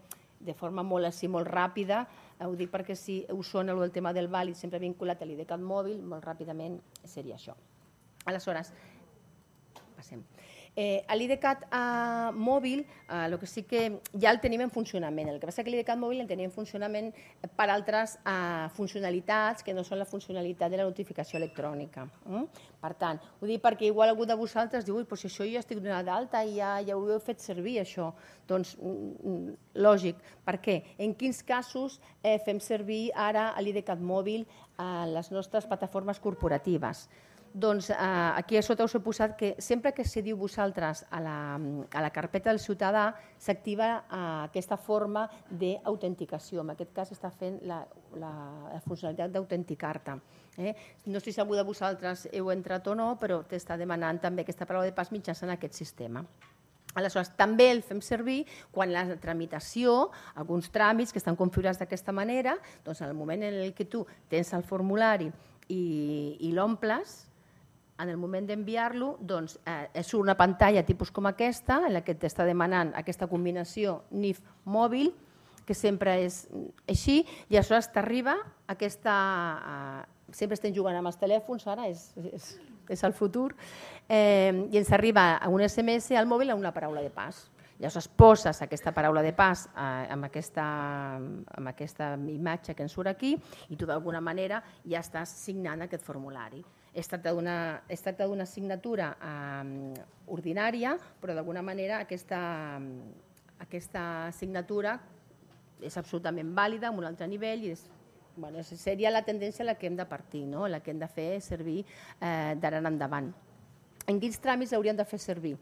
de forma molt així, molt ràpida, eh, ho dic perquè si us sona el tema del vàlid sempre vinculat a l'IDCAT mòbil, molt ràpidament seria això. Aleshores, passem. Eh, L'IDCAT eh, mòbil, eh, el que sí que ja el tenim en funcionament. El que passa que l'IDCAT mòbil el tenim en funcionament per altres eh, funcionalitats que no són la funcionalitat de la notificació electrònica. Mm? Per tant, ho dic perquè igual algú de vosaltres diu, però si això jo ja estic donat d'alta i ja, ja ho heu fet servir, això. Doncs, mm, mm, lògic. Per què? En quins casos eh, fem servir ara l'IDCAT mòbil a eh, les nostres plataformes corporatives? Doncs eh, aquí a sota us he posat que sempre que se diu vosaltres a la, a la carpeta del ciutadà s'activa eh, aquesta forma d'autenticació. En aquest cas està fent la, la, la funcionalitat d'autenticar-te. Eh? No sé si algú de vosaltres heu entrat o no, però t'està demanant també aquesta paraula de pas mitjançant aquest sistema. Aleshores, també el fem servir quan la tramitació, alguns tràmits que estan configurats d'aquesta manera, doncs en el moment en què tu tens el formulari i, i l'omples, en el moment d'enviar-lo, doncs, eh, eh, surt una pantalla tipus com aquesta, en la que t'està demanant aquesta combinació NIF mòbil, que sempre és així, i aleshores t'arriba aquesta... Eh, sempre estem jugant amb els telèfons, ara és, és, és el futur, eh, i ens arriba a un SMS al mòbil a una paraula de pas. I aleshores poses aquesta paraula de pas eh, amb, aquesta, amb aquesta imatge que ens surt aquí i tu d'alguna manera ja estàs signant aquest formulari. Es tracta d'una assignatura eh, ordinària, però d'alguna manera aquesta, aquesta assignatura és absolutament vàlida en un altre nivell i és bueno, seria la tendència a la que hem de partir, no? la que hem de fer servir eh, d'ara en endavant. En quins tràmits haurien de fer servir?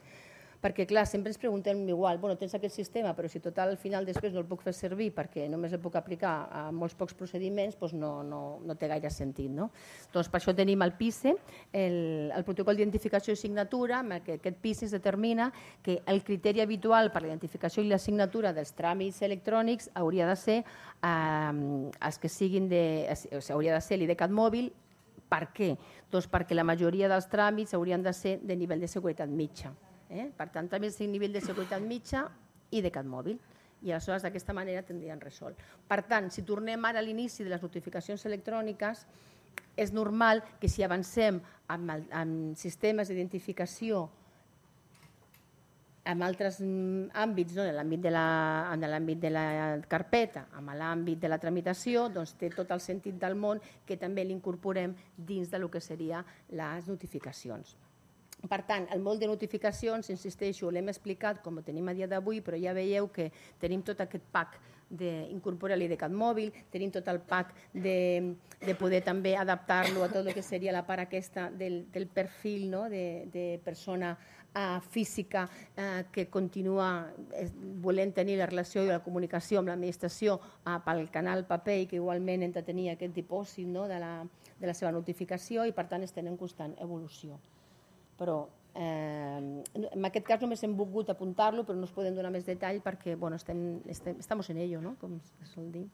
perquè, clar, sempre ens preguntem igual, bueno, tens aquest sistema, però si total al final després no el puc fer servir perquè només el puc aplicar a molts pocs procediments, doncs no, no, no té gaire sentit. No? Doncs per això tenim el PISE, el, el protocol d'identificació i signatura, amb aquest, aquest PISE es determina que el criteri habitual per la identificació i la signatura dels tràmits electrònics hauria de ser eh, els que siguin de, o sigui, hauria de ser l'IDCAT mòbil per què? Doncs perquè la majoria dels tràmits haurien de ser de nivell de seguretat mitja. Eh? Per tant, també un nivell de seguretat mitja i de cat mòbil i aleshores d'aquesta manera tindrien resolt. Per tant, si tornem ara a l'inici de les notificacions electròniques, és normal que si avancem amb, el, amb sistemes d'identificació en altres mm, àmbits, no? en l'àmbit de, la, en l'àmbit de la carpeta, en l'àmbit de la tramitació, doncs té tot el sentit del món que també l'incorporem dins del que seria les notificacions. Per tant, el molt de notificacions, insisteixo, l'hem explicat com ho tenim a dia d'avui, però ja veieu que tenim tot aquest pack d'incorporar l'IDCAT mòbil, tenim tot el pack de, de poder també adaptar-lo a tot el que seria la part aquesta del, del perfil no? de, de persona eh, física eh, que continua eh, volent tenir la relació i la comunicació amb l'administració eh, pel canal paper i que igualment hem de tenir aquest dipòsit no? de, la, de la seva notificació i per tant estem en constant evolució però eh, en aquest cas només hem volgut apuntar-lo, però no us podem donar més detall perquè bueno, estem, estem, estamos en ello, no? com es sol dir.